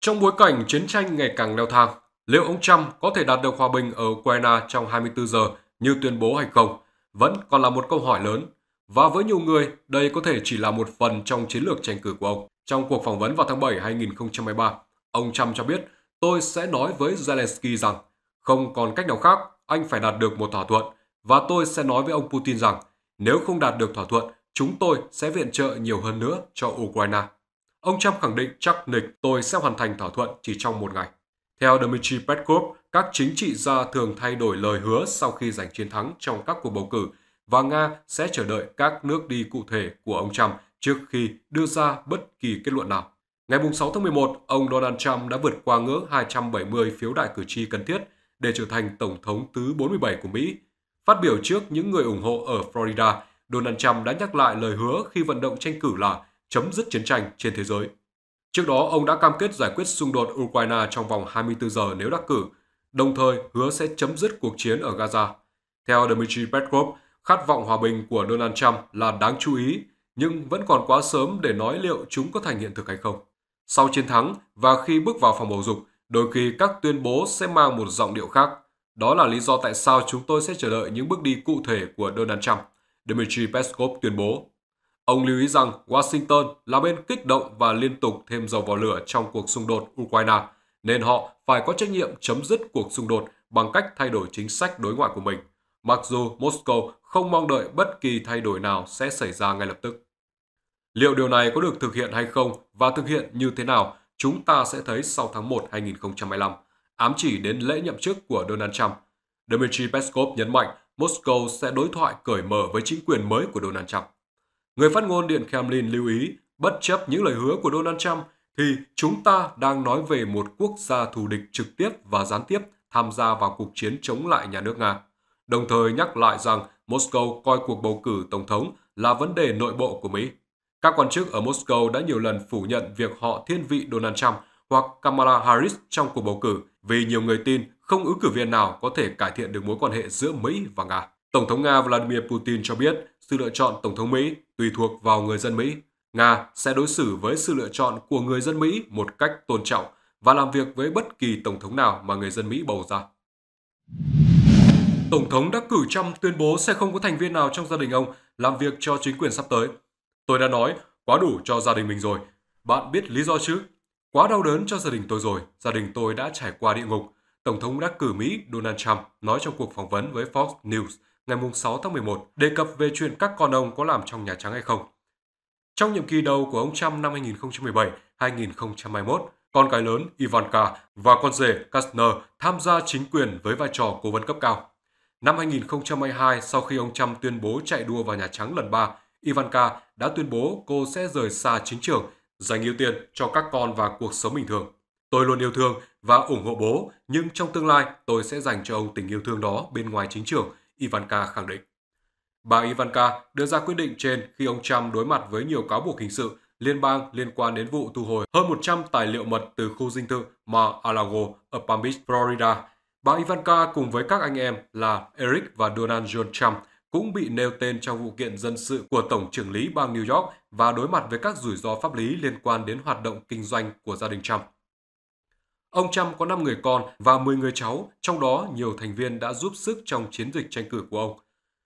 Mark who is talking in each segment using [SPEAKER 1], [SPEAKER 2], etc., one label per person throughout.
[SPEAKER 1] Trong bối cảnh chiến tranh ngày càng leo thang, liệu ông Trump có thể đạt được hòa bình ở Ukraine trong 24 giờ như tuyên bố hay không vẫn còn là một câu hỏi lớn. Và với nhiều người, đây có thể chỉ là một phần trong chiến lược tranh cử của ông. Trong cuộc phỏng vấn vào tháng 7 2023, ông Trump cho biết tôi sẽ nói với Zelensky rằng không còn cách nào khác, anh phải đạt được một thỏa thuận và tôi sẽ nói với ông Putin rằng nếu không đạt được thỏa thuận, chúng tôi sẽ viện trợ nhiều hơn nữa cho Ukraine. Ông Trump khẳng định chắc nịch tôi sẽ hoàn thành thỏa thuận chỉ trong một ngày. Theo Dmitry Peskov, các chính trị gia thường thay đổi lời hứa sau khi giành chiến thắng trong các cuộc bầu cử và Nga sẽ chờ đợi các nước đi cụ thể của ông Trump trước khi đưa ra bất kỳ kết luận nào. Ngày 6 tháng 11, ông Donald Trump đã vượt qua ngưỡng 270 phiếu đại cử tri cần thiết để trở thành Tổng thống thứ 47 của Mỹ. Phát biểu trước những người ủng hộ ở Florida, Donald Trump đã nhắc lại lời hứa khi vận động tranh cử là chấm dứt chiến tranh trên thế giới. Trước đó, ông đã cam kết giải quyết xung đột Ukraine trong vòng 24 giờ nếu đắc cử, đồng thời hứa sẽ chấm dứt cuộc chiến ở Gaza. Theo Dmitry Peskov, khát vọng hòa bình của Donald Trump là đáng chú ý, nhưng vẫn còn quá sớm để nói liệu chúng có thành hiện thực hay không. Sau chiến thắng và khi bước vào phòng bầu dục, đôi khi các tuyên bố sẽ mang một giọng điệu khác. Đó là lý do tại sao chúng tôi sẽ chờ đợi những bước đi cụ thể của Donald Trump, Dmitry Peskov tuyên bố. Ông lưu ý rằng Washington là bên kích động và liên tục thêm dầu vào lửa trong cuộc xung đột Ukraine, nên họ phải có trách nhiệm chấm dứt cuộc xung đột bằng cách thay đổi chính sách đối ngoại của mình, mặc dù Moscow không mong đợi bất kỳ thay đổi nào sẽ xảy ra ngay lập tức. Liệu điều này có được thực hiện hay không và thực hiện như thế nào, chúng ta sẽ thấy sau tháng 1 2025, ám chỉ đến lễ nhậm chức của Donald Trump. Dmitry Peskov nhấn mạnh Moscow sẽ đối thoại cởi mở với chính quyền mới của Donald Trump. Người phát ngôn Điện Kremlin lưu ý, bất chấp những lời hứa của Donald Trump, thì chúng ta đang nói về một quốc gia thù địch trực tiếp và gián tiếp tham gia vào cuộc chiến chống lại nhà nước Nga. Đồng thời nhắc lại rằng Moscow coi cuộc bầu cử tổng thống là vấn đề nội bộ của Mỹ. Các quan chức ở Moscow đã nhiều lần phủ nhận việc họ thiên vị Donald Trump hoặc Kamala Harris trong cuộc bầu cử vì nhiều người tin không ứng cử viên nào có thể cải thiện được mối quan hệ giữa Mỹ và Nga. Tổng thống Nga Vladimir Putin cho biết sự lựa chọn Tổng thống Mỹ tùy thuộc vào người dân Mỹ. Nga sẽ đối xử với sự lựa chọn của người dân Mỹ một cách tôn trọng và làm việc với bất kỳ Tổng thống nào mà người dân Mỹ bầu ra. Tổng thống đắc cử Trump tuyên bố sẽ không có thành viên nào trong gia đình ông làm việc cho chính quyền sắp tới. Tôi đã nói, quá đủ cho gia đình mình rồi. Bạn biết lý do chứ? Quá đau đớn cho gia đình tôi rồi, gia đình tôi đã trải qua địa ngục. Tổng thống đắc cử Mỹ Donald Trump nói trong cuộc phỏng vấn với Fox News ngày 6 tháng 11 đề cập về chuyện các con ông có làm trong Nhà Trắng hay không. Trong nhiệm kỳ đầu của ông Trump năm 2017-2021, con gái lớn Ivanka và con rể Kushner tham gia chính quyền với vai trò cố vấn cấp cao. Năm 2022, sau khi ông Trump tuyên bố chạy đua vào Nhà Trắng lần 3, Ivanka đã tuyên bố cô sẽ rời xa chính trường, dành ưu tiên cho các con và cuộc sống bình thường. Tôi luôn yêu thương và ủng hộ bố, nhưng trong tương lai tôi sẽ dành cho ông tình yêu thương đó bên ngoài chính trường Ivanka khẳng định. Bà Ivanka đưa ra quyết định trên khi ông Trump đối mặt với nhiều cáo buộc hình sự liên bang liên quan đến vụ thu hồi hơn 100 tài liệu mật từ khu dinh thự Mar-a-Lago ở Palm Beach, Florida. Bà Ivanka cùng với các anh em là Eric và Donald John Trump cũng bị nêu tên trong vụ kiện dân sự của Tổng trưởng lý bang New York và đối mặt với các rủi ro pháp lý liên quan đến hoạt động kinh doanh của gia đình Trump. Ông Trump có 5 người con và 10 người cháu, trong đó nhiều thành viên đã giúp sức trong chiến dịch tranh cử của ông.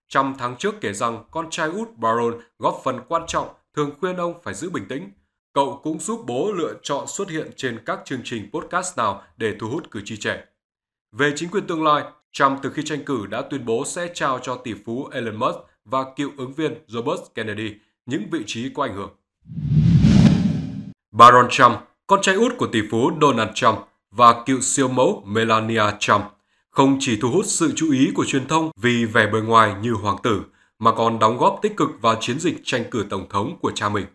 [SPEAKER 1] Trump tháng trước kể rằng con trai út Baron góp phần quan trọng thường khuyên ông phải giữ bình tĩnh. Cậu cũng giúp bố lựa chọn xuất hiện trên các chương trình podcast nào để thu hút cử tri trẻ. Về chính quyền tương lai, Trump từ khi tranh cử đã tuyên bố sẽ trao cho tỷ phú Elon Musk và cựu ứng viên Robert Kennedy những vị trí có ảnh hưởng. Baron Trump, con trai út của tỷ phú Donald Trump, và cựu siêu mẫu Melania Trump không chỉ thu hút sự chú ý của truyền thông vì vẻ bề ngoài như hoàng tử, mà còn đóng góp tích cực vào chiến dịch tranh cử tổng thống của cha mình.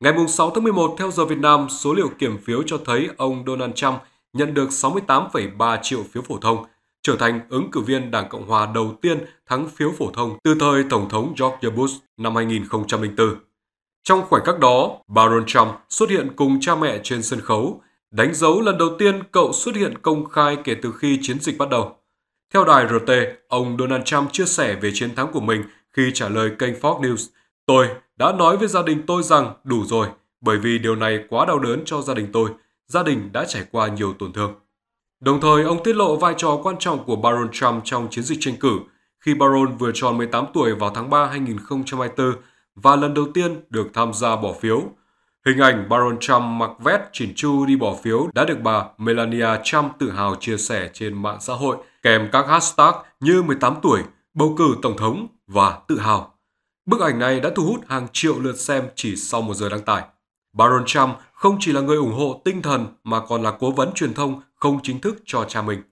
[SPEAKER 1] Ngày 6 tháng 11 theo giờ Việt Nam, số liệu kiểm phiếu cho thấy ông Donald Trump nhận được 68,3 triệu phiếu phổ thông, trở thành ứng cử viên Đảng Cộng Hòa đầu tiên thắng phiếu phổ thông từ thời Tổng thống George Bush năm 2004. Trong khoảnh khắc đó, Baron Trump xuất hiện cùng cha mẹ trên sân khấu đánh dấu lần đầu tiên cậu xuất hiện công khai kể từ khi chiến dịch bắt đầu. Theo đài RT, ông Donald Trump chia sẻ về chiến thắng của mình khi trả lời kênh Fox News. Tôi đã nói với gia đình tôi rằng đủ rồi, bởi vì điều này quá đau đớn cho gia đình tôi. Gia đình đã trải qua nhiều tổn thương. Đồng thời, ông tiết lộ vai trò quan trọng của Baron Trump trong chiến dịch tranh cử khi Baron vừa tròn 18 tuổi vào tháng 3 2024 và lần đầu tiên được tham gia bỏ phiếu. Hình ảnh Baron Trump mặc vest chỉn chu đi bỏ phiếu đã được bà Melania Trump tự hào chia sẻ trên mạng xã hội kèm các hashtag như 18 tuổi, bầu cử tổng thống và tự hào. Bức ảnh này đã thu hút hàng triệu lượt xem chỉ sau một giờ đăng tải. Baron Trump không chỉ là người ủng hộ tinh thần mà còn là cố vấn truyền thông không chính thức cho cha mình.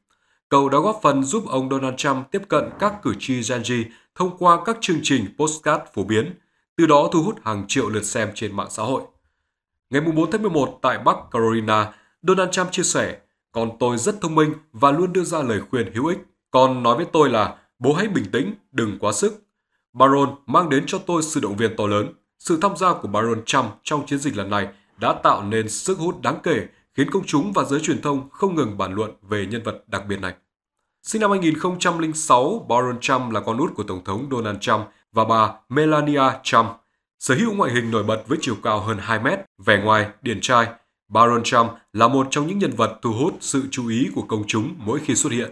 [SPEAKER 1] Cậu đã góp phần giúp ông Donald Trump tiếp cận các cử tri Gen Z thông qua các chương trình postcard phổ biến, từ đó thu hút hàng triệu lượt xem trên mạng xã hội. Ngày 4 tháng 11 tại Bắc Carolina, Donald Trump chia sẻ, con tôi rất thông minh và luôn đưa ra lời khuyên hữu ích. Con nói với tôi là, bố hãy bình tĩnh, đừng quá sức. Baron mang đến cho tôi sự động viên to lớn. Sự tham gia của Baron Trump trong chiến dịch lần này đã tạo nên sức hút đáng kể, khiến công chúng và giới truyền thông không ngừng bàn luận về nhân vật đặc biệt này. Sinh năm 2006, Baron Trump là con út của Tổng thống Donald Trump và bà Melania Trump Sở hữu ngoại hình nổi bật với chiều cao hơn 2 mét, vẻ ngoài, điển trai, Baron Trump là một trong những nhân vật thu hút sự chú ý của công chúng mỗi khi xuất hiện.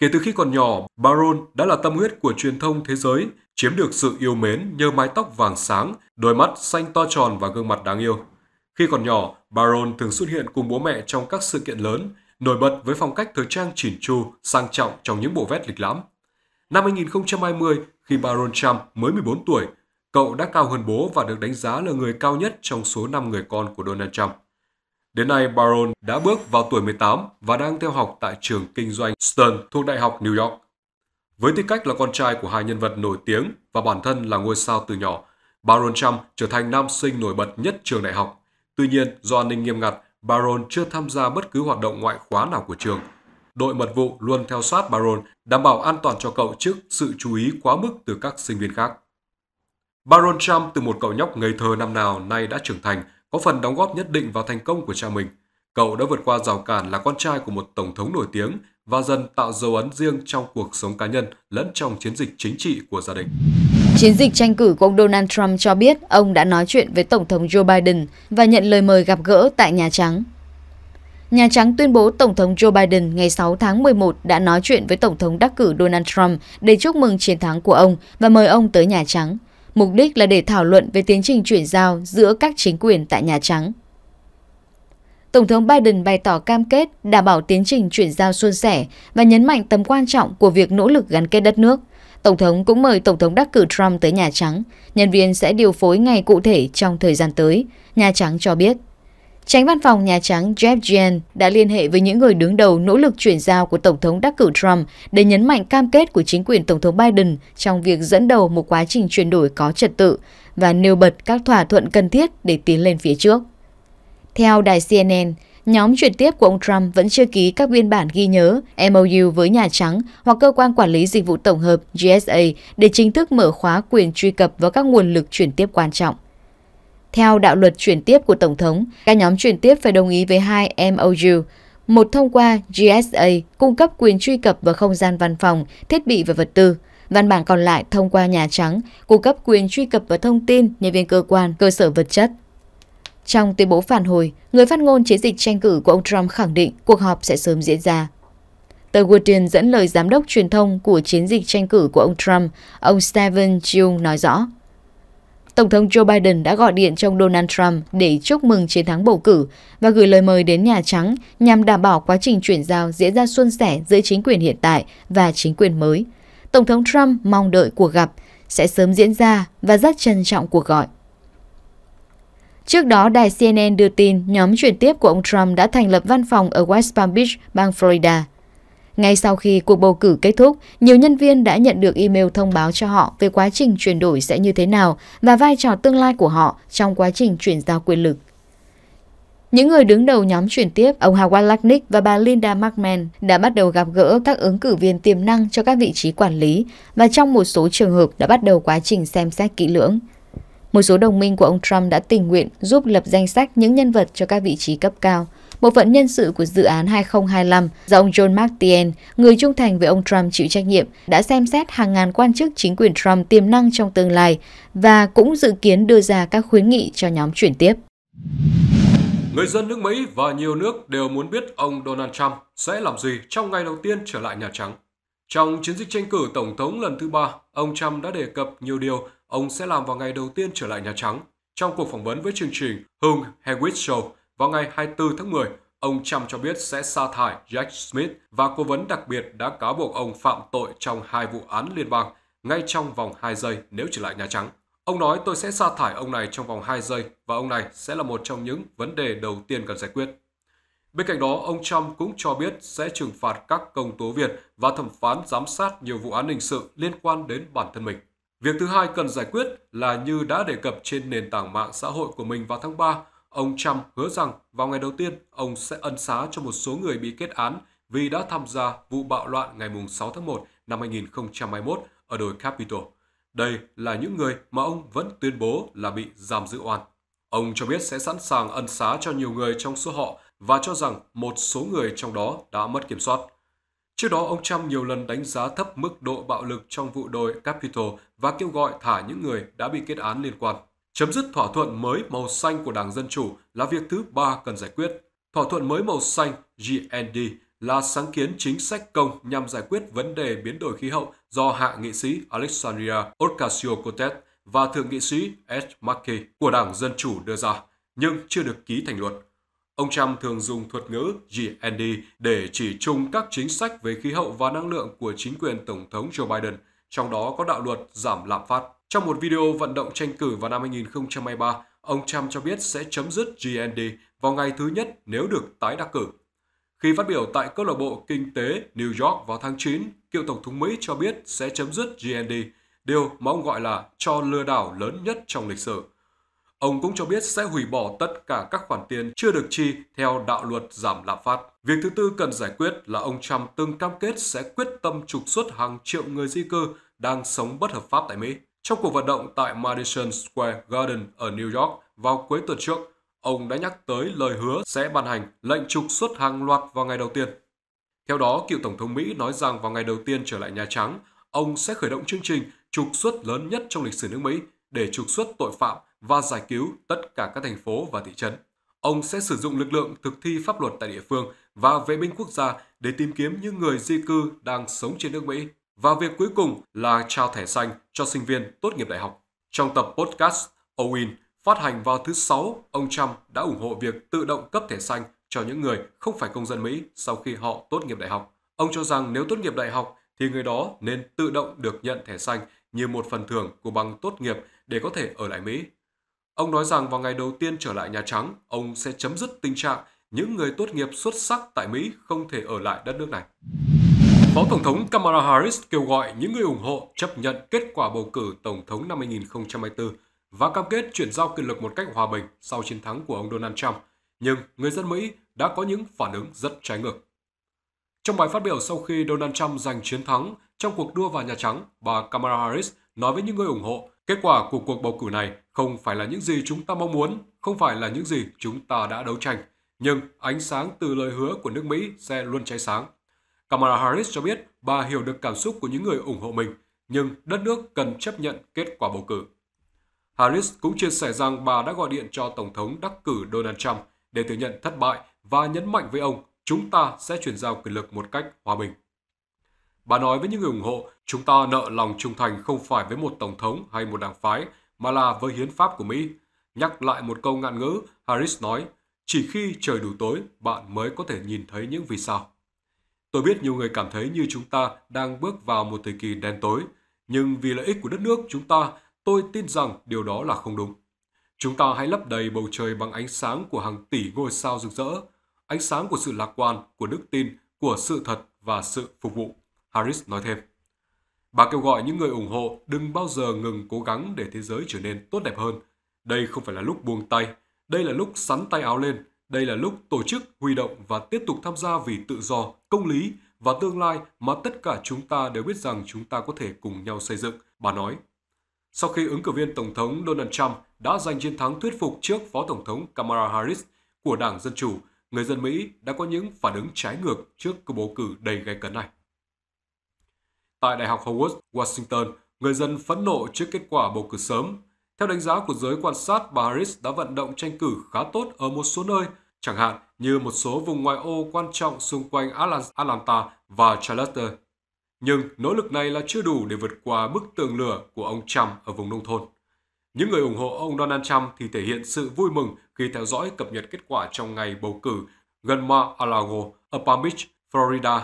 [SPEAKER 1] Kể từ khi còn nhỏ, Baron đã là tâm huyết của truyền thông thế giới, chiếm được sự yêu mến nhờ mái tóc vàng sáng, đôi mắt xanh to tròn và gương mặt đáng yêu. Khi còn nhỏ, Baron thường xuất hiện cùng bố mẹ trong các sự kiện lớn, nổi bật với phong cách thời trang chỉn chu, sang trọng trong những bộ vest lịch lãm. Năm 2020, khi Baron Trump mới 14 tuổi, Cậu đã cao hơn bố và được đánh giá là người cao nhất trong số 5 người con của Donald Trump. Đến nay, Baron đã bước vào tuổi 18 và đang theo học tại trường kinh doanh Stern thuộc Đại học New York. Với tư cách là con trai của hai nhân vật nổi tiếng và bản thân là ngôi sao từ nhỏ, Baron Trump trở thành nam sinh nổi bật nhất trường đại học. Tuy nhiên, do an ninh nghiêm ngặt, Baron chưa tham gia bất cứ hoạt động ngoại khóa nào của trường. Đội mật vụ luôn theo sát Baron, đảm bảo an toàn cho cậu trước sự chú ý quá mức từ các sinh viên khác. Baron Trump từ một cậu nhóc ngây thơ năm nào nay đã trưởng thành, có phần đóng góp nhất định vào thành công của cha mình. Cậu đã vượt qua rào cản là con trai của một tổng thống nổi tiếng và dần tạo dấu ấn riêng trong cuộc sống cá nhân lẫn trong chiến dịch chính trị của gia đình.
[SPEAKER 2] Chiến dịch tranh cử của ông Donald Trump cho biết ông đã nói chuyện với Tổng thống Joe Biden và nhận lời mời gặp gỡ tại Nhà Trắng. Nhà Trắng tuyên bố Tổng thống Joe Biden ngày 6 tháng 11 đã nói chuyện với Tổng thống đắc cử Donald Trump để chúc mừng chiến thắng của ông và mời ông tới Nhà Trắng mục đích là để thảo luận về tiến trình chuyển giao giữa các chính quyền tại Nhà Trắng. Tổng thống Biden bày tỏ cam kết đảm bảo tiến trình chuyển giao suôn sẻ và nhấn mạnh tầm quan trọng của việc nỗ lực gắn kết đất nước. Tổng thống cũng mời Tổng thống đắc cử Trump tới Nhà Trắng. Nhân viên sẽ điều phối ngày cụ thể trong thời gian tới, Nhà Trắng cho biết. Tránh văn phòng Nhà Trắng Jeff Jen đã liên hệ với những người đứng đầu nỗ lực chuyển giao của Tổng thống đắc cử Trump để nhấn mạnh cam kết của chính quyền Tổng thống Biden trong việc dẫn đầu một quá trình chuyển đổi có trật tự và nêu bật các thỏa thuận cần thiết để tiến lên phía trước. Theo đài CNN, nhóm chuyển tiếp của ông Trump vẫn chưa ký các biên bản ghi nhớ MOU với Nhà Trắng hoặc Cơ quan Quản lý Dịch vụ Tổng hợp GSA để chính thức mở khóa quyền truy cập vào các nguồn lực chuyển tiếp quan trọng. Theo đạo luật chuyển tiếp của Tổng thống, các nhóm chuyển tiếp phải đồng ý với hai MOU, một thông qua GSA cung cấp quyền truy cập vào không gian văn phòng, thiết bị và vật tư. Văn bản còn lại thông qua Nhà Trắng cung cấp quyền truy cập vào thông tin, nhân viên cơ quan, cơ sở vật chất. Trong tuyên bố phản hồi, người phát ngôn chiến dịch tranh cử của ông Trump khẳng định cuộc họp sẽ sớm diễn ra. Tờ Guardian dẫn lời giám đốc truyền thông của chiến dịch tranh cử của ông Trump, ông Stephen Chung nói rõ, Tổng thống Joe Biden đã gọi điện cho Donald Trump để chúc mừng chiến thắng bầu cử và gửi lời mời đến Nhà Trắng nhằm đảm bảo quá trình chuyển giao diễn ra suôn sẻ giữa chính quyền hiện tại và chính quyền mới. Tổng thống Trump mong đợi cuộc gặp sẽ sớm diễn ra và rất trân trọng cuộc gọi. Trước đó, đài CNN đưa tin nhóm chuyển tiếp của ông Trump đã thành lập văn phòng ở West Palm Beach, bang Florida – ngay sau khi cuộc bầu cử kết thúc, nhiều nhân viên đã nhận được email thông báo cho họ về quá trình chuyển đổi sẽ như thế nào và vai trò tương lai của họ trong quá trình chuyển giao quyền lực. Những người đứng đầu nhóm chuyển tiếp, ông Howard Lacknick và bà Linda McMahon đã bắt đầu gặp gỡ các ứng cử viên tiềm năng cho các vị trí quản lý và trong một số trường hợp đã bắt đầu quá trình xem xét kỹ lưỡng. Một số đồng minh của ông Trump đã tình nguyện giúp lập danh sách những nhân vật cho các vị trí cấp cao – một phận nhân sự của dự án 2025 do ông John McTien, người trung thành với ông Trump chịu trách nhiệm, đã xem xét hàng ngàn quan chức chính quyền Trump tiềm năng trong tương lai và cũng dự kiến đưa ra các khuyến nghị cho nhóm chuyển tiếp.
[SPEAKER 1] Người dân nước Mỹ và nhiều nước đều muốn biết ông Donald Trump sẽ làm gì trong ngày đầu tiên trở lại Nhà Trắng. Trong chiến dịch tranh cử Tổng thống lần thứ ba, ông Trump đã đề cập nhiều điều ông sẽ làm vào ngày đầu tiên trở lại Nhà Trắng. Trong cuộc phỏng vấn với chương trình Hung Hewitt Show, vào ngày 24 tháng 10, ông Trump cho biết sẽ sa thải Jack Smith và cố vấn đặc biệt đã cáo buộc ông phạm tội trong hai vụ án liên bang ngay trong vòng 2 giây nếu trở lại Nhà Trắng. Ông nói tôi sẽ sa thải ông này trong vòng 2 giây và ông này sẽ là một trong những vấn đề đầu tiên cần giải quyết. Bên cạnh đó, ông Trump cũng cho biết sẽ trừng phạt các công tố viên và thẩm phán giám sát nhiều vụ án hình sự liên quan đến bản thân mình. Việc thứ hai cần giải quyết là như đã đề cập trên nền tảng mạng xã hội của mình vào tháng 3, Ông Trump hứa rằng vào ngày đầu tiên, ông sẽ ân xá cho một số người bị kết án vì đã tham gia vụ bạo loạn ngày 6 tháng 1 năm 2021 ở đồi Capitol. Đây là những người mà ông vẫn tuyên bố là bị giam giữ oan. Ông cho biết sẽ sẵn sàng ân xá cho nhiều người trong số họ và cho rằng một số người trong đó đã mất kiểm soát. Trước đó, ông Trump nhiều lần đánh giá thấp mức độ bạo lực trong vụ đồi Capitol và kêu gọi thả những người đã bị kết án liên quan. Chấm dứt thỏa thuận mới màu xanh của Đảng Dân Chủ là việc thứ ba cần giải quyết. Thỏa thuận mới màu xanh GND là sáng kiến chính sách công nhằm giải quyết vấn đề biến đổi khí hậu do hạ nghị sĩ Alexandria Ocasio-Cortez và thượng nghị sĩ Ed Markey của Đảng Dân Chủ đưa ra, nhưng chưa được ký thành luật. Ông Trump thường dùng thuật ngữ GND để chỉ chung các chính sách về khí hậu và năng lượng của chính quyền Tổng thống Joe Biden, trong đó có đạo luật giảm lạm phát. Trong một video vận động tranh cử vào năm 2023, ông Trump cho biết sẽ chấm dứt GND vào ngày thứ nhất nếu được tái đắc cử. Khi phát biểu tại câu lạc bộ kinh tế New York vào tháng 9, cựu tổng thống Mỹ cho biết sẽ chấm dứt GND, điều mà ông gọi là cho lừa đảo lớn nhất trong lịch sử. Ông cũng cho biết sẽ hủy bỏ tất cả các khoản tiền chưa được chi theo đạo luật giảm lạm phát. Việc thứ tư cần giải quyết là ông Trump từng cam kết sẽ quyết tâm trục xuất hàng triệu người di cư đang sống bất hợp pháp tại Mỹ. Trong cuộc vận động tại Madison Square Garden ở New York vào cuối tuần trước, ông đã nhắc tới lời hứa sẽ ban hành lệnh trục xuất hàng loạt vào ngày đầu tiên. Theo đó, cựu Tổng thống Mỹ nói rằng vào ngày đầu tiên trở lại Nhà Trắng, ông sẽ khởi động chương trình trục xuất lớn nhất trong lịch sử nước Mỹ để trục xuất tội phạm và giải cứu tất cả các thành phố và thị trấn. Ông sẽ sử dụng lực lượng thực thi pháp luật tại địa phương và vệ binh quốc gia để tìm kiếm những người di cư đang sống trên nước Mỹ và việc cuối cùng là trao thẻ xanh cho sinh viên tốt nghiệp đại học. Trong tập podcast Owen phát hành vào thứ Sáu, ông Trump đã ủng hộ việc tự động cấp thẻ xanh cho những người không phải công dân Mỹ sau khi họ tốt nghiệp đại học. Ông cho rằng nếu tốt nghiệp đại học thì người đó nên tự động được nhận thẻ xanh như một phần thưởng của bằng tốt nghiệp để có thể ở lại Mỹ. Ông nói rằng vào ngày đầu tiên trở lại Nhà Trắng, ông sẽ chấm dứt tình trạng những người tốt nghiệp xuất sắc tại Mỹ không thể ở lại đất nước này. Phó Tổng thống Kamala Harris kêu gọi những người ủng hộ chấp nhận kết quả bầu cử Tổng thống năm 2024 và cam kết chuyển giao quyền lực một cách hòa bình sau chiến thắng của ông Donald Trump, nhưng người dân Mỹ đã có những phản ứng rất trái ngược. Trong bài phát biểu sau khi Donald Trump giành chiến thắng trong cuộc đua vào Nhà Trắng, bà Kamala Harris nói với những người ủng hộ, kết quả của cuộc bầu cử này không phải là những gì chúng ta mong muốn, không phải là những gì chúng ta đã đấu tranh, nhưng ánh sáng từ lời hứa của nước Mỹ sẽ luôn cháy sáng Kamala Harris cho biết bà hiểu được cảm xúc của những người ủng hộ mình, nhưng đất nước cần chấp nhận kết quả bầu cử. Harris cũng chia sẻ rằng bà đã gọi điện cho Tổng thống đắc cử Donald Trump để thừa nhận thất bại và nhấn mạnh với ông chúng ta sẽ chuyển giao quyền lực một cách hòa bình. Bà nói với những người ủng hộ, chúng ta nợ lòng trung thành không phải với một tổng thống hay một đảng phái, mà là với hiến pháp của Mỹ. Nhắc lại một câu ngạn ngữ, Harris nói, chỉ khi trời đủ tối, bạn mới có thể nhìn thấy những vì sao. Tôi biết nhiều người cảm thấy như chúng ta đang bước vào một thời kỳ đen tối, nhưng vì lợi ích của đất nước chúng ta, tôi tin rằng điều đó là không đúng. Chúng ta hãy lấp đầy bầu trời bằng ánh sáng của hàng tỷ ngôi sao rực rỡ, ánh sáng của sự lạc quan, của đức tin, của sự thật và sự phục vụ. Harris nói thêm. Bà kêu gọi những người ủng hộ đừng bao giờ ngừng cố gắng để thế giới trở nên tốt đẹp hơn. Đây không phải là lúc buông tay, đây là lúc sắn tay áo lên, đây là lúc tổ chức, huy động và tiếp tục tham gia vì tự do, công lý và tương lai mà tất cả chúng ta đều biết rằng chúng ta có thể cùng nhau xây dựng, bà nói. Sau khi ứng cử viên Tổng thống Donald Trump đã giành chiến thắng thuyết phục trước Phó Tổng thống Kamala Harris của Đảng Dân Chủ, người dân Mỹ đã có những phản ứng trái ngược trước cuộc bầu cử đầy gay cấn này. Tại Đại học Howard, Washington, người dân phẫn nộ trước kết quả bầu cử sớm theo đánh giá của giới quan sát, bà Harris đã vận động tranh cử khá tốt ở một số nơi, chẳng hạn như một số vùng ngoại ô quan trọng xung quanh Atlanta và Charlotte. Nhưng nỗ lực này là chưa đủ để vượt qua bức tường lửa của ông Trump ở vùng nông thôn. Những người ủng hộ ông Donald Trump thì thể hiện sự vui mừng khi theo dõi cập nhật kết quả trong ngày bầu cử gần Mar-a-Lago ở Palm Beach, Florida.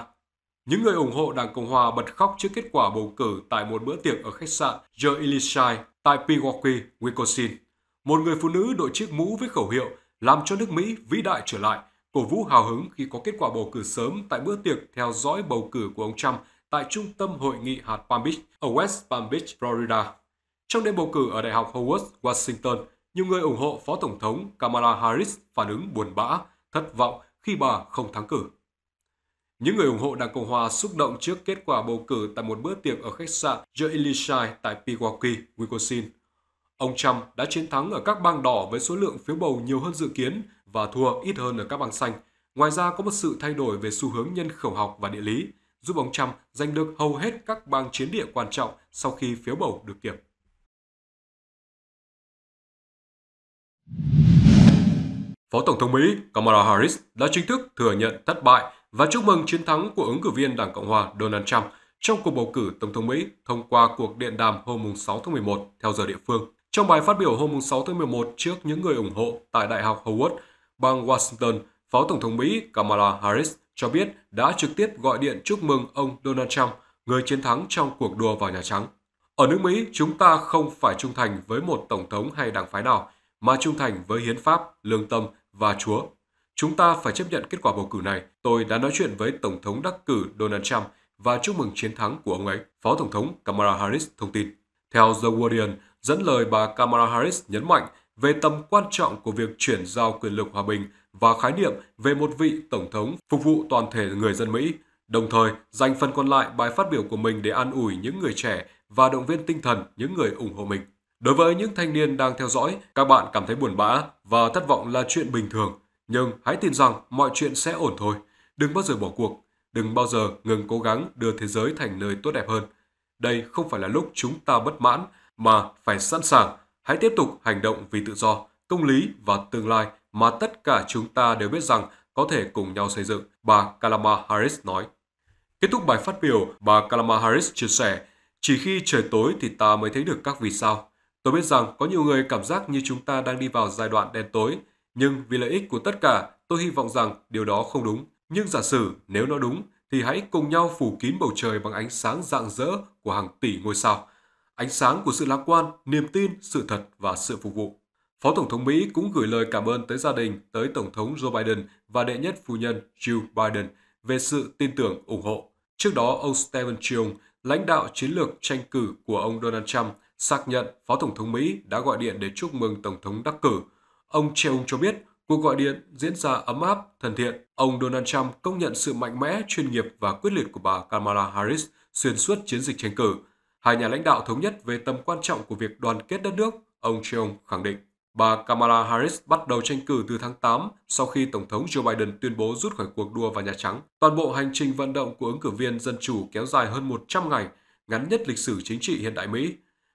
[SPEAKER 1] Những người ủng hộ Đảng Cộng Hòa bật khóc trước kết quả bầu cử tại một bữa tiệc ở khách sạn The Elysee Tại Pewaukee, Wisconsin, một người phụ nữ đội chiếc mũ với khẩu hiệu làm cho nước Mỹ vĩ đại trở lại, cổ vũ hào hứng khi có kết quả bầu cử sớm tại bữa tiệc theo dõi bầu cử của ông Trump tại trung tâm hội nghị hạt Palm Beach ở West Palm Beach, Florida. Trong đêm bầu cử ở Đại học Howard, Washington, nhiều người ủng hộ Phó Tổng thống Kamala Harris phản ứng buồn bã, thất vọng khi bà không thắng cử. Những người ủng hộ Đảng Cộng Hòa xúc động trước kết quả bầu cử tại một bữa tiệc ở khách sạn The Illinois tại Pewaukee, Wisconsin. Ông Trump đã chiến thắng ở các bang đỏ với số lượng phiếu bầu nhiều hơn dự kiến và thua ít hơn ở các bang xanh. Ngoài ra có một sự thay đổi về xu hướng nhân khẩu học và địa lý, giúp ông Trump giành được hầu hết các bang chiến địa quan trọng sau khi phiếu bầu được kiểm. Phó Tổng thống Mỹ Kamala Harris đã chính thức thừa nhận thất bại và chúc mừng chiến thắng của ứng cử viên Đảng Cộng hòa Donald Trump trong cuộc bầu cử Tổng thống Mỹ thông qua cuộc điện đàm hôm 6 tháng 11 theo giờ địa phương. Trong bài phát biểu hôm 6 tháng 11 trước những người ủng hộ tại Đại học Howard, bang Washington, Phó Tổng thống Mỹ Kamala Harris cho biết đã trực tiếp gọi điện chúc mừng ông Donald Trump, người chiến thắng trong cuộc đua vào Nhà Trắng. Ở nước Mỹ, chúng ta không phải trung thành với một tổng thống hay đảng phái nào, mà trung thành với hiến pháp, lương tâm và Chúa, Chúng ta phải chấp nhận kết quả bầu cử này. Tôi đã nói chuyện với Tổng thống đắc cử Donald Trump và chúc mừng chiến thắng của ông ấy, Phó Tổng thống Kamala Harris thông tin. Theo The Guardian, dẫn lời bà Kamala Harris nhấn mạnh về tầm quan trọng của việc chuyển giao quyền lực hòa bình và khái niệm về một vị tổng thống phục vụ toàn thể người dân Mỹ, đồng thời dành phần còn lại bài phát biểu của mình để an ủi những người trẻ và động viên tinh thần những người ủng hộ mình. Đối với những thanh niên đang theo dõi, các bạn cảm thấy buồn bã và thất vọng là chuyện bình thường. Nhưng hãy tin rằng mọi chuyện sẽ ổn thôi. Đừng bao giờ bỏ cuộc. Đừng bao giờ ngừng cố gắng đưa thế giới thành nơi tốt đẹp hơn. Đây không phải là lúc chúng ta bất mãn mà phải sẵn sàng. Hãy tiếp tục hành động vì tự do, công lý và tương lai mà tất cả chúng ta đều biết rằng có thể cùng nhau xây dựng, bà Kalama Harris nói. Kết thúc bài phát biểu, bà Kalama Harris chia sẻ, chỉ khi trời tối thì ta mới thấy được các vì sao. Tôi biết rằng có nhiều người cảm giác như chúng ta đang đi vào giai đoạn đen tối, nhưng vì lợi ích của tất cả, tôi hy vọng rằng điều đó không đúng. Nhưng giả sử nếu nó đúng, thì hãy cùng nhau phủ kín bầu trời bằng ánh sáng rạng rỡ của hàng tỷ ngôi sao. Ánh sáng của sự lạc quan, niềm tin, sự thật và sự phục vụ. Phó Tổng thống Mỹ cũng gửi lời cảm ơn tới gia đình, tới Tổng thống Joe Biden và đệ nhất phu nhân Jill Biden về sự tin tưởng, ủng hộ. Trước đó, ông Stephen Chung, lãnh đạo chiến lược tranh cử của ông Donald Trump, xác nhận Phó Tổng thống Mỹ đã gọi điện để chúc mừng Tổng thống đắc cử Ông Cheung cho biết cuộc gọi điện diễn ra ấm áp, thân thiện. Ông Donald Trump công nhận sự mạnh mẽ, chuyên nghiệp và quyết liệt của bà Kamala Harris xuyên suốt chiến dịch tranh cử. Hai nhà lãnh đạo thống nhất về tầm quan trọng của việc đoàn kết đất nước, ông Cheung khẳng định. Bà Kamala Harris bắt đầu tranh cử từ tháng 8 sau khi Tổng thống Joe Biden tuyên bố rút khỏi cuộc đua vào Nhà Trắng. Toàn bộ hành trình vận động của ứng cử viên Dân Chủ kéo dài hơn 100 ngày, ngắn nhất lịch sử chính trị hiện đại Mỹ.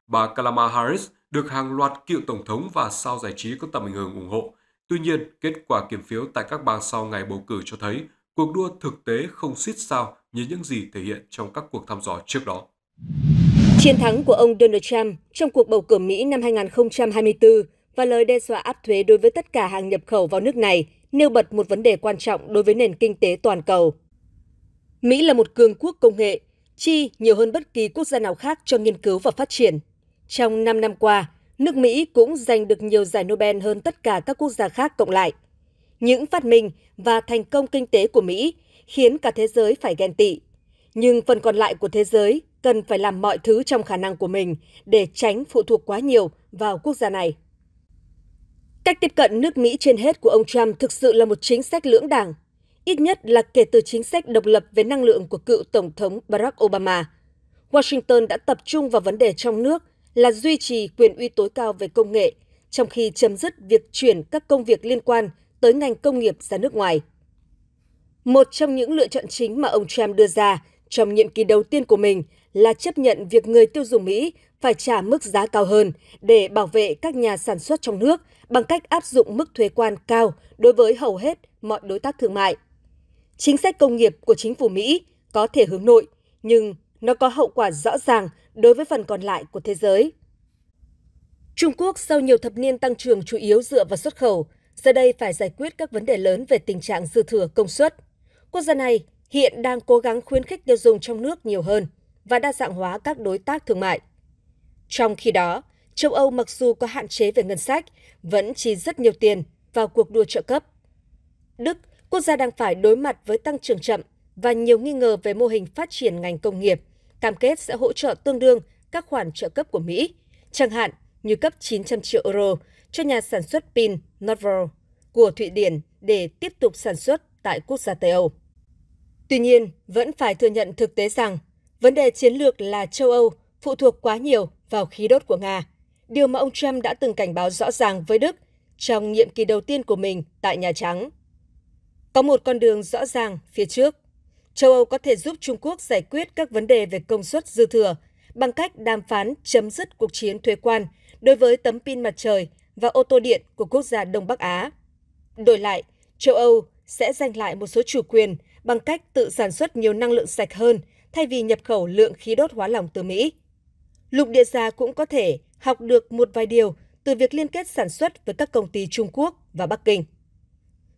[SPEAKER 1] Bà Kamala Harris được hàng loạt cựu tổng thống và sao giải trí có tầm ảnh hưởng ủng hộ. Tuy nhiên, kết quả kiểm phiếu tại các bang sau ngày bầu cử cho thấy cuộc đua thực tế không xít sao như những gì thể hiện trong các cuộc thăm dò trước đó.
[SPEAKER 3] Chiến thắng của ông Donald Trump trong cuộc bầu cử Mỹ năm 2024 và lời đe dọa áp thuế đối với tất cả hàng nhập khẩu vào nước này nêu bật một vấn đề quan trọng đối với nền kinh tế toàn cầu. Mỹ là một cường quốc công nghệ, chi nhiều hơn bất kỳ quốc gia nào khác cho nghiên cứu và phát triển. Trong 5 năm qua, nước Mỹ cũng giành được nhiều giải Nobel hơn tất cả các quốc gia khác cộng lại. Những phát minh và thành công kinh tế của Mỹ khiến cả thế giới phải ghen tị. Nhưng phần còn lại của thế giới cần phải làm mọi thứ trong khả năng của mình để tránh phụ thuộc quá nhiều vào quốc gia này. Cách tiếp cận nước Mỹ trên hết của ông Trump thực sự là một chính sách lưỡng đảng, ít nhất là kể từ chính sách độc lập về năng lượng của cựu Tổng thống Barack Obama. Washington đã tập trung vào vấn đề trong nước – là duy trì quyền uy tối cao về công nghệ, trong khi chấm dứt việc chuyển các công việc liên quan tới ngành công nghiệp ra nước ngoài. Một trong những lựa chọn chính mà ông Trump đưa ra trong nhiệm kỳ đầu tiên của mình là chấp nhận việc người tiêu dùng Mỹ phải trả mức giá cao hơn để bảo vệ các nhà sản xuất trong nước bằng cách áp dụng mức thuế quan cao đối với hầu hết mọi đối tác thương mại. Chính sách công nghiệp của chính phủ Mỹ có thể hướng nội, nhưng nó có hậu quả rõ ràng đối với phần còn lại của thế giới. Trung Quốc sau nhiều thập niên tăng trưởng chủ yếu dựa vào xuất khẩu, giờ đây phải giải quyết các vấn đề lớn về tình trạng dư thừa công suất. Quốc gia này hiện đang cố gắng khuyến khích tiêu dùng trong nước nhiều hơn và đa dạng hóa các đối tác thương mại. Trong khi đó, châu Âu mặc dù có hạn chế về ngân sách, vẫn chi rất nhiều tiền vào cuộc đua trợ cấp. Đức, quốc gia đang phải đối mặt với tăng trưởng chậm và nhiều nghi ngờ về mô hình phát triển ngành công nghiệp – cam kết sẽ hỗ trợ tương đương các khoản trợ cấp của Mỹ, chẳng hạn như cấp 900 triệu euro cho nhà sản xuất pin Northvolt của Thụy Điển để tiếp tục sản xuất tại quốc gia Tây Âu. Tuy nhiên, vẫn phải thừa nhận thực tế rằng vấn đề chiến lược là châu Âu phụ thuộc quá nhiều vào khí đốt của Nga, điều mà ông Trump đã từng cảnh báo rõ ràng với Đức trong nhiệm kỳ đầu tiên của mình tại Nhà Trắng. Có một con đường rõ ràng phía trước – châu Âu có thể giúp Trung Quốc giải quyết các vấn đề về công suất dư thừa bằng cách đàm phán chấm dứt cuộc chiến thuế quan đối với tấm pin mặt trời và ô tô điện của quốc gia Đông Bắc Á. Đổi lại, châu Âu sẽ giành lại một số chủ quyền bằng cách tự sản xuất nhiều năng lượng sạch hơn thay vì nhập khẩu lượng khí đốt hóa lỏng từ Mỹ. Lục địa già cũng có thể học được một vài điều từ việc liên kết sản xuất với các công ty Trung Quốc và Bắc Kinh.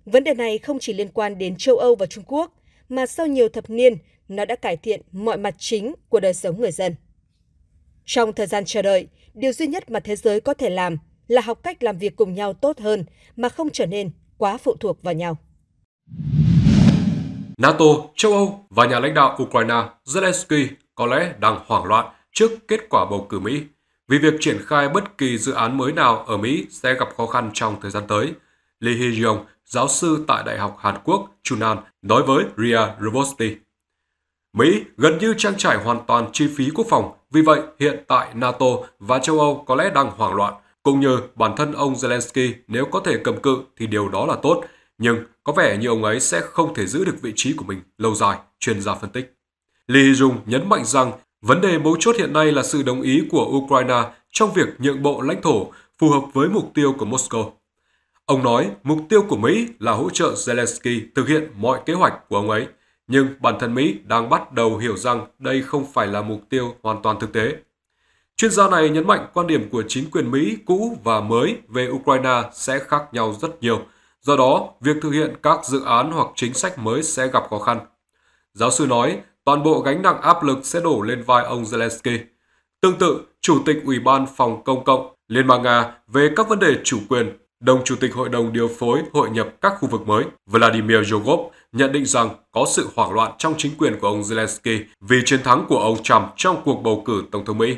[SPEAKER 3] Vấn đề này không chỉ liên quan đến châu Âu và Trung Quốc, mà sau nhiều thập niên, nó đã cải thiện mọi mặt chính của đời sống người dân. Trong thời gian chờ đợi, điều duy nhất mà thế giới có thể làm là học cách làm việc cùng nhau tốt hơn mà không trở nên quá phụ thuộc vào nhau.
[SPEAKER 1] NATO, châu Âu và nhà lãnh đạo Ukraine Zelensky có lẽ đang hoảng loạn trước kết quả bầu cử Mỹ vì việc triển khai bất kỳ dự án mới nào ở Mỹ sẽ gặp khó khăn trong thời gian tới – Lee Hee-yong, giáo sư tại Đại học Hàn Quốc Chunan, nói với RIA Novosti. Mỹ gần như trang trải hoàn toàn chi phí quốc phòng, vì vậy hiện tại NATO và châu Âu có lẽ đang hoảng loạn, cũng như bản thân ông Zelensky nếu có thể cầm cự thì điều đó là tốt, nhưng có vẻ như ông ấy sẽ không thể giữ được vị trí của mình lâu dài, chuyên gia phân tích. Lee Jung nhấn mạnh rằng vấn đề mấu chốt hiện nay là sự đồng ý của Ukraine trong việc nhượng bộ lãnh thổ phù hợp với mục tiêu của Moscow. Ông nói mục tiêu của Mỹ là hỗ trợ Zelensky thực hiện mọi kế hoạch của ông ấy, nhưng bản thân Mỹ đang bắt đầu hiểu rằng đây không phải là mục tiêu hoàn toàn thực tế. Chuyên gia này nhấn mạnh quan điểm của chính quyền Mỹ cũ và mới về Ukraine sẽ khác nhau rất nhiều, do đó việc thực hiện các dự án hoặc chính sách mới sẽ gặp khó khăn. Giáo sư nói toàn bộ gánh nặng áp lực sẽ đổ lên vai ông Zelensky. Tương tự, Chủ tịch Ủy ban Phòng Công cộng Liên bang Nga về các vấn đề chủ quyền đồng chủ tịch Hội đồng điều phối hội nhập các khu vực mới Vladimir Yogov nhận định rằng có sự hoảng loạn trong chính quyền của ông Zelensky vì chiến thắng của ông Trump trong cuộc bầu cử Tổng thống Mỹ.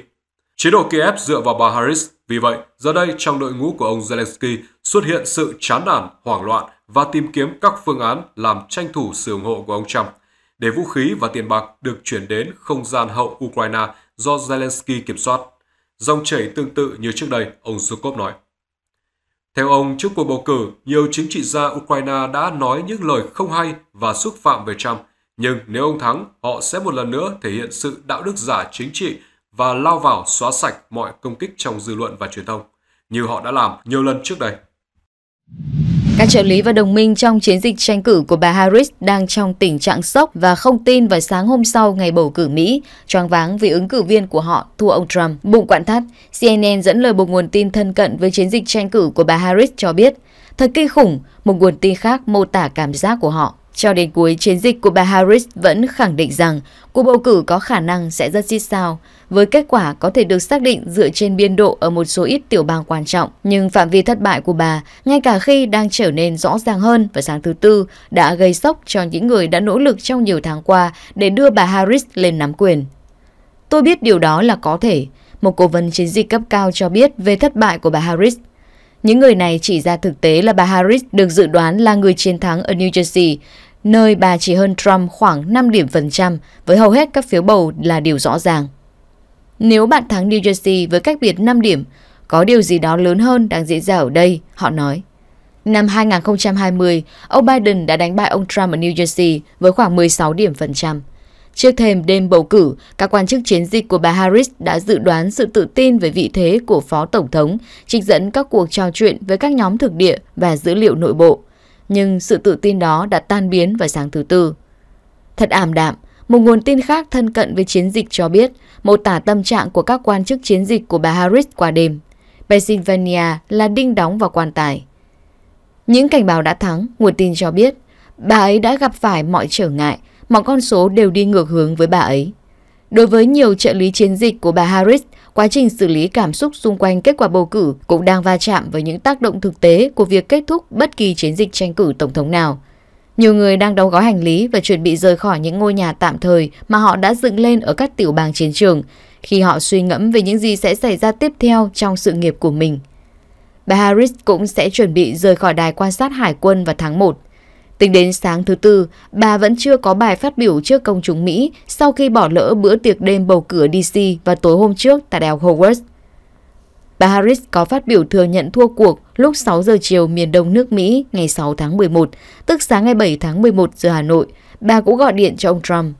[SPEAKER 1] Chế độ Kiev dựa vào bà Harris, vì vậy giờ đây trong đội ngũ của ông Zelensky xuất hiện sự chán nản, hoảng loạn và tìm kiếm các phương án làm tranh thủ sự ủng hộ của ông Trump để vũ khí và tiền bạc được chuyển đến không gian hậu Ukraine do Zelensky kiểm soát. Dòng chảy tương tự như trước đây, ông Zukov nói. Theo ông, trước cuộc bầu cử, nhiều chính trị gia Ukraine đã nói những lời không hay và xúc phạm về Trump. Nhưng nếu ông thắng, họ sẽ một lần nữa thể hiện sự đạo đức giả chính trị và lao vào xóa sạch mọi công kích trong dư luận và truyền thông, như họ đã làm nhiều lần trước đây.
[SPEAKER 2] Các trợ lý và đồng minh trong chiến dịch tranh cử của bà Harris đang trong tình trạng sốc và không tin vào sáng hôm sau ngày bầu cử Mỹ, choáng váng vì ứng cử viên của họ thua ông Trump. Bụng quặn thắt, CNN dẫn lời một nguồn tin thân cận với chiến dịch tranh cử của bà Harris cho biết, thật kinh khủng, một nguồn tin khác mô tả cảm giác của họ. Cho đến cuối chiến dịch của bà Harris vẫn khẳng định rằng cuộc bầu cử có khả năng sẽ rất xích sao, với kết quả có thể được xác định dựa trên biên độ ở một số ít tiểu bang quan trọng. Nhưng phạm vi thất bại của bà, ngay cả khi đang trở nên rõ ràng hơn vào sáng thứ Tư, đã gây sốc cho những người đã nỗ lực trong nhiều tháng qua để đưa bà Harris lên nắm quyền. Tôi biết điều đó là có thể, một cố vấn chiến dịch cấp cao cho biết về thất bại của bà Harris – những người này chỉ ra thực tế là bà Harris được dự đoán là người chiến thắng ở New Jersey, nơi bà chỉ hơn Trump khoảng 5 điểm phần trăm với hầu hết các phiếu bầu là điều rõ ràng. Nếu bạn thắng New Jersey với cách biệt 5 điểm, có điều gì đó lớn hơn đang diễn ra ở đây, họ nói. Năm 2020, ông Biden đã đánh bại ông Trump ở New Jersey với khoảng 16 điểm phần trăm. Trước thêm đêm bầu cử, các quan chức chiến dịch của bà Harris đã dự đoán sự tự tin về vị thế của Phó Tổng thống, trích dẫn các cuộc trò chuyện với các nhóm thực địa và dữ liệu nội bộ. Nhưng sự tự tin đó đã tan biến vào sáng thứ tư. Thật ảm đạm, một nguồn tin khác thân cận với chiến dịch cho biết mô tả tâm trạng của các quan chức chiến dịch của bà Harris qua đêm. Pennsylvania là đinh đóng vào quan tài. Những cảnh báo đã thắng, nguồn tin cho biết bà ấy đã gặp phải mọi trở ngại mọi con số đều đi ngược hướng với bà ấy. Đối với nhiều trợ lý chiến dịch của bà Harris, quá trình xử lý cảm xúc xung quanh kết quả bầu cử cũng đang va chạm với những tác động thực tế của việc kết thúc bất kỳ chiến dịch tranh cử tổng thống nào. Nhiều người đang đóng gói hành lý và chuẩn bị rời khỏi những ngôi nhà tạm thời mà họ đã dựng lên ở các tiểu bang chiến trường khi họ suy ngẫm về những gì sẽ xảy ra tiếp theo trong sự nghiệp của mình. Bà Harris cũng sẽ chuẩn bị rời khỏi đài quan sát hải quân vào tháng 1. Tính đến sáng thứ tư, bà vẫn chưa có bài phát biểu trước công chúng Mỹ sau khi bỏ lỡ bữa tiệc đêm bầu cử DC và tối hôm trước tại đèo học Howard. Bà Harris có phát biểu thừa nhận thua cuộc lúc 6 giờ chiều miền đông nước Mỹ ngày 6 tháng 11, tức sáng ngày 7 tháng 11 giờ Hà Nội. Bà cũng gọi điện cho ông Trump.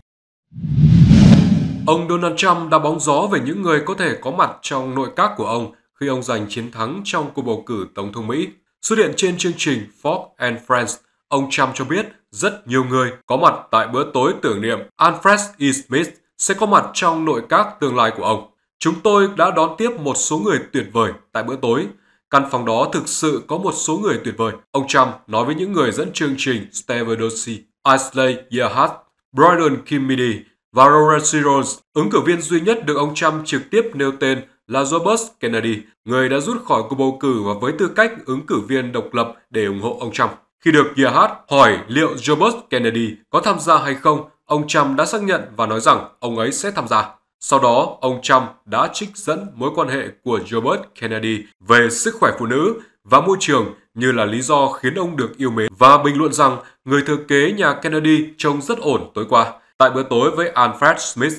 [SPEAKER 1] Ông Donald Trump đã bóng gió về những người có thể có mặt trong nội các của ông khi ông giành chiến thắng trong cuộc bầu cử Tổng thống Mỹ. Xuất hiện trên chương trình Fox and Friends – Ông Trump cho biết rất nhiều người có mặt tại bữa tối tưởng niệm Alfred E. Smith sẽ có mặt trong nội các tương lai của ông. Chúng tôi đã đón tiếp một số người tuyệt vời tại bữa tối. Căn phòng đó thực sự có một số người tuyệt vời, ông Trump nói với những người dẫn chương trình Stevadosi, Isley Yerhat, Brian Kimmedy và Robert Searles. Ứng cử viên duy nhất được ông Trump trực tiếp nêu tên là Robert Kennedy, người đã rút khỏi cuộc bầu cử và với tư cách ứng cử viên độc lập để ủng hộ ông Trump. Khi được nhà hát hỏi liệu Robert Kennedy có tham gia hay không, ông Trump đã xác nhận và nói rằng ông ấy sẽ tham gia. Sau đó, ông Trump đã trích dẫn mối quan hệ của Robert Kennedy về sức khỏe phụ nữ và môi trường như là lý do khiến ông được yêu mến và bình luận rằng người thừa kế nhà Kennedy trông rất ổn tối qua tại bữa tối với Alfred Smith.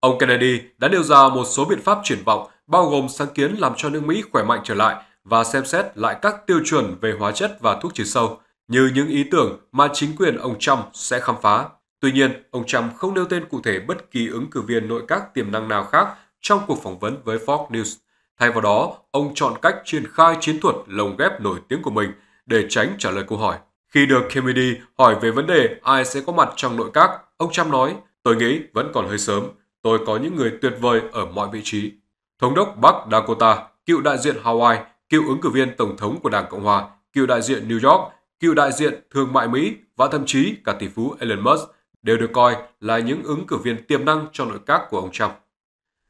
[SPEAKER 1] Ông Kennedy đã nêu ra một số biện pháp triển vọng bao gồm sáng kiến làm cho nước Mỹ khỏe mạnh trở lại và xem xét lại các tiêu chuẩn về hóa chất và thuốc trừ sâu như những ý tưởng mà chính quyền ông Trump sẽ khám phá. Tuy nhiên, ông Trump không nêu tên cụ thể bất kỳ ứng cử viên nội các tiềm năng nào khác trong cuộc phỏng vấn với Fox News. Thay vào đó, ông chọn cách triển khai chiến thuật lồng ghép nổi tiếng của mình để tránh trả lời câu hỏi. Khi được Kennedy hỏi về vấn đề ai sẽ có mặt trong nội các, ông Trump nói, tôi nghĩ vẫn còn hơi sớm, tôi có những người tuyệt vời ở mọi vị trí. Thống đốc Bắc Dakota, cựu đại diện Hawaii, cựu ứng cử viên tổng thống của Đảng Cộng Hòa, cựu đại diện New York, cựu đại diện thương mại Mỹ và thậm chí cả tỷ phú Elon Musk đều được coi là những ứng cử viên tiềm năng cho nội các của ông Trump.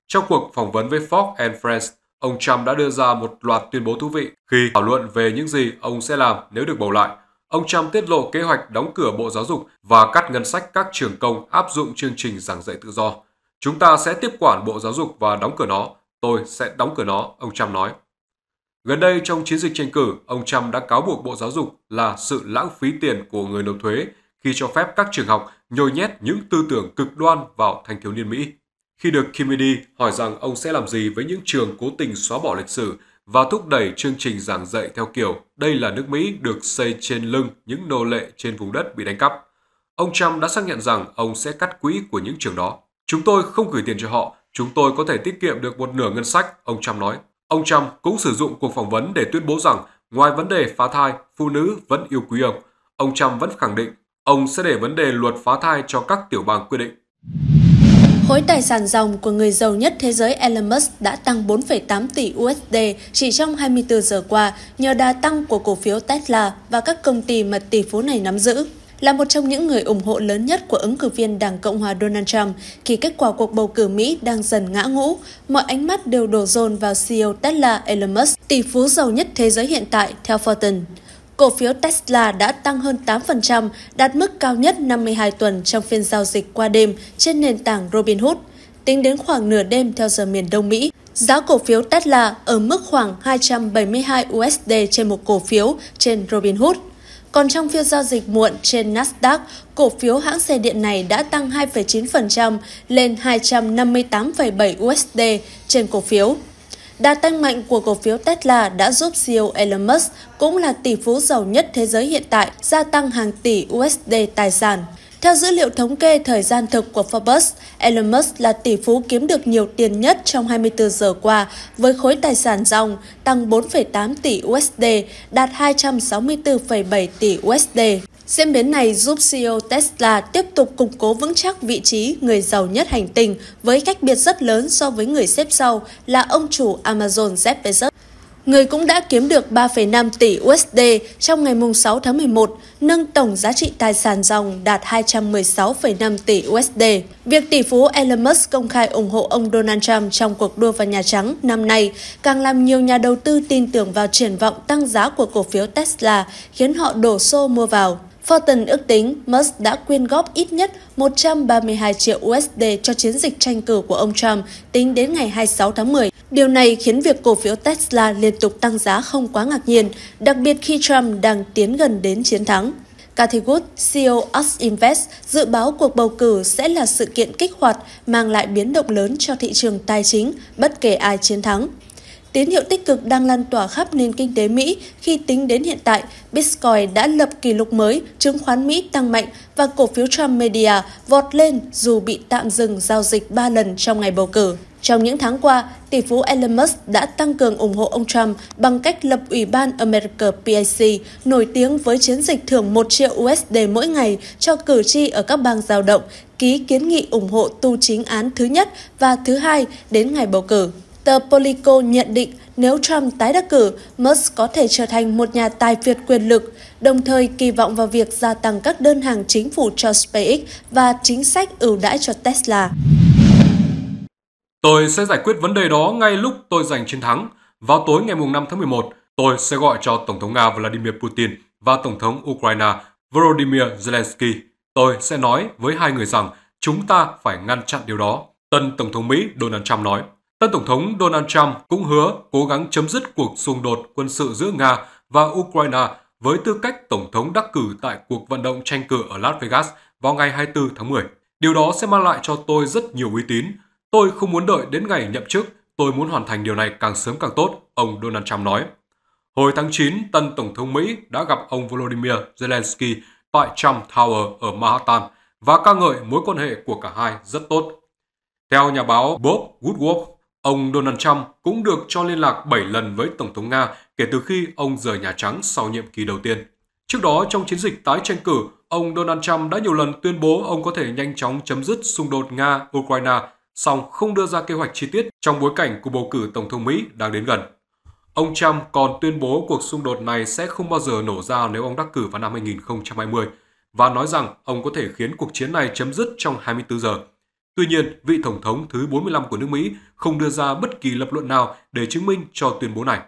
[SPEAKER 1] Trong cuộc phỏng vấn với Fox and Friends, ông Trump đã đưa ra một loạt tuyên bố thú vị khi thảo luận về những gì ông sẽ làm nếu được bầu lại. Ông Trump tiết lộ kế hoạch đóng cửa Bộ Giáo dục và cắt ngân sách các trường công áp dụng chương trình giảng dạy tự do. Chúng ta sẽ tiếp quản Bộ Giáo dục và đóng cửa nó. Tôi sẽ đóng cửa nó, ông Trump nói. Gần đây trong chiến dịch tranh cử, ông Trump đã cáo buộc Bộ Giáo dục là sự lãng phí tiền của người nộp thuế khi cho phép các trường học nhồi nhét những tư tưởng cực đoan vào thanh thiếu niên Mỹ. Khi được Kennedy hỏi rằng ông sẽ làm gì với những trường cố tình xóa bỏ lịch sử và thúc đẩy chương trình giảng dạy theo kiểu đây là nước Mỹ được xây trên lưng những nô lệ trên vùng đất bị đánh cắp. Ông Trump đã xác nhận rằng ông sẽ cắt quỹ của những trường đó. Chúng tôi không gửi tiền cho họ, chúng tôi có thể tiết kiệm được một nửa ngân sách, ông Trump nói. Ông Trump cũng sử dụng cuộc phỏng vấn để tuyên bố rằng ngoài vấn đề phá thai, phụ nữ vẫn yêu quý ông. Ông Trump vẫn khẳng định ông sẽ để vấn đề luật phá thai cho các tiểu bang quyết định.
[SPEAKER 4] Khối tài sản dòng của người giàu nhất thế giới Elon Musk đã tăng 4,8 tỷ USD chỉ trong 24 giờ qua nhờ đà tăng của cổ phiếu Tesla và các công ty mà tỷ phú này nắm giữ là một trong những người ủng hộ lớn nhất của ứng cử viên Đảng Cộng hòa Donald Trump khi kết quả cuộc bầu cử Mỹ đang dần ngã ngũ, mọi ánh mắt đều đổ dồn vào CEO Tesla Elon Musk, tỷ phú giàu nhất thế giới hiện tại theo Fortune. Cổ phiếu Tesla đã tăng hơn 8%, đạt mức cao nhất 52 tuần trong phiên giao dịch qua đêm trên nền tảng Robinhood. Tính đến khoảng nửa đêm theo giờ miền Đông Mỹ, giá cổ phiếu Tesla ở mức khoảng 272 USD trên một cổ phiếu trên Robinhood. Còn trong phiên giao dịch muộn trên Nasdaq, cổ phiếu hãng xe điện này đã tăng 2,9% lên 258,7 USD trên cổ phiếu. Đà tăng mạnh của cổ phiếu Tesla đã giúp CEO Elon Musk, cũng là tỷ phú giàu nhất thế giới hiện tại, gia tăng hàng tỷ USD tài sản. Theo dữ liệu thống kê thời gian thực của Forbes, Elon Musk là tỷ phú kiếm được nhiều tiền nhất trong 24 giờ qua với khối tài sản dòng tăng 4,8 tỷ USD, đạt 264,7 tỷ USD. Diễn biến này giúp CEO Tesla tiếp tục củng cố vững chắc vị trí người giàu nhất hành tinh với cách biệt rất lớn so với người xếp sau là ông chủ Amazon Jeff Bezos người cũng đã kiếm được 3,5 tỷ USD trong ngày 6 tháng 11, nâng tổng giá trị tài sản dòng đạt 216,5 tỷ USD. Việc tỷ phú Elon Musk công khai ủng hộ ông Donald Trump trong cuộc đua vào Nhà Trắng năm nay càng làm nhiều nhà đầu tư tin tưởng vào triển vọng tăng giá của cổ phiếu Tesla khiến họ đổ xô mua vào. Fortin ước tính Musk đã quyên góp ít nhất 132 triệu USD cho chiến dịch tranh cử của ông Trump tính đến ngày 26 tháng 10. Điều này khiến việc cổ phiếu Tesla liên tục tăng giá không quá ngạc nhiên, đặc biệt khi Trump đang tiến gần đến chiến thắng. Cathy Wood, CEO Us Invest, dự báo cuộc bầu cử sẽ là sự kiện kích hoạt mang lại biến động lớn cho thị trường tài chính, bất kể ai chiến thắng. Tín hiệu tích cực đang lan tỏa khắp nền kinh tế Mỹ khi tính đến hiện tại, Bitcoin đã lập kỷ lục mới, chứng khoán Mỹ tăng mạnh và cổ phiếu Trump Media vọt lên dù bị tạm dừng giao dịch 3 lần trong ngày bầu cử. Trong những tháng qua, tỷ phú Elon Musk đã tăng cường ủng hộ ông Trump bằng cách lập Ủy ban America PAC, nổi tiếng với chiến dịch thưởng 1 triệu USD mỗi ngày cho cử tri ở các bang giao động, ký kiến nghị ủng hộ tu chính án thứ nhất và thứ hai đến ngày bầu cử. Tờ Politico nhận định nếu Trump tái đắc cử, Musk có thể trở thành một nhà tài phiệt quyền lực, đồng thời kỳ vọng vào việc gia tăng các đơn hàng chính phủ cho SpaceX và chính sách ưu đãi cho Tesla.
[SPEAKER 1] Tôi sẽ giải quyết vấn đề đó ngay lúc tôi giành chiến thắng. Vào tối ngày 5 tháng 11, tôi sẽ gọi cho Tổng thống Nga Vladimir Putin và Tổng thống Ukraine Volodymyr Zelensky. Tôi sẽ nói với hai người rằng chúng ta phải ngăn chặn điều đó, tân Tổng thống Mỹ Donald Trump nói. Tân Tổng thống Donald Trump cũng hứa cố gắng chấm dứt cuộc xung đột quân sự giữa Nga và Ukraine với tư cách Tổng thống đắc cử tại cuộc vận động tranh cử ở Las Vegas vào ngày 24 tháng 10. Điều đó sẽ mang lại cho tôi rất nhiều uy tín. Tôi không muốn đợi đến ngày nhậm chức, tôi muốn hoàn thành điều này càng sớm càng tốt, ông Donald Trump nói. Hồi tháng 9, tân Tổng thống Mỹ đã gặp ông Volodymyr Zelensky tại Trump Tower ở Manhattan và ca ngợi mối quan hệ của cả hai rất tốt. Theo nhà báo Bob Woodward, Ông Donald Trump cũng được cho liên lạc 7 lần với Tổng thống Nga kể từ khi ông rời Nhà Trắng sau nhiệm kỳ đầu tiên. Trước đó, trong chiến dịch tái tranh cử, ông Donald Trump đã nhiều lần tuyên bố ông có thể nhanh chóng chấm dứt xung đột Nga-Ukraine, song không đưa ra kế hoạch chi tiết trong bối cảnh cuộc bầu cử Tổng thống Mỹ đang đến gần. Ông Trump còn tuyên bố cuộc xung đột này sẽ không bao giờ nổ ra nếu ông đắc cử vào năm 2020 và nói rằng ông có thể khiến cuộc chiến này chấm dứt trong 24 giờ. Tuy nhiên, vị Tổng thống thứ 45 của nước Mỹ không đưa ra bất kỳ lập luận nào để chứng minh cho tuyên bố này.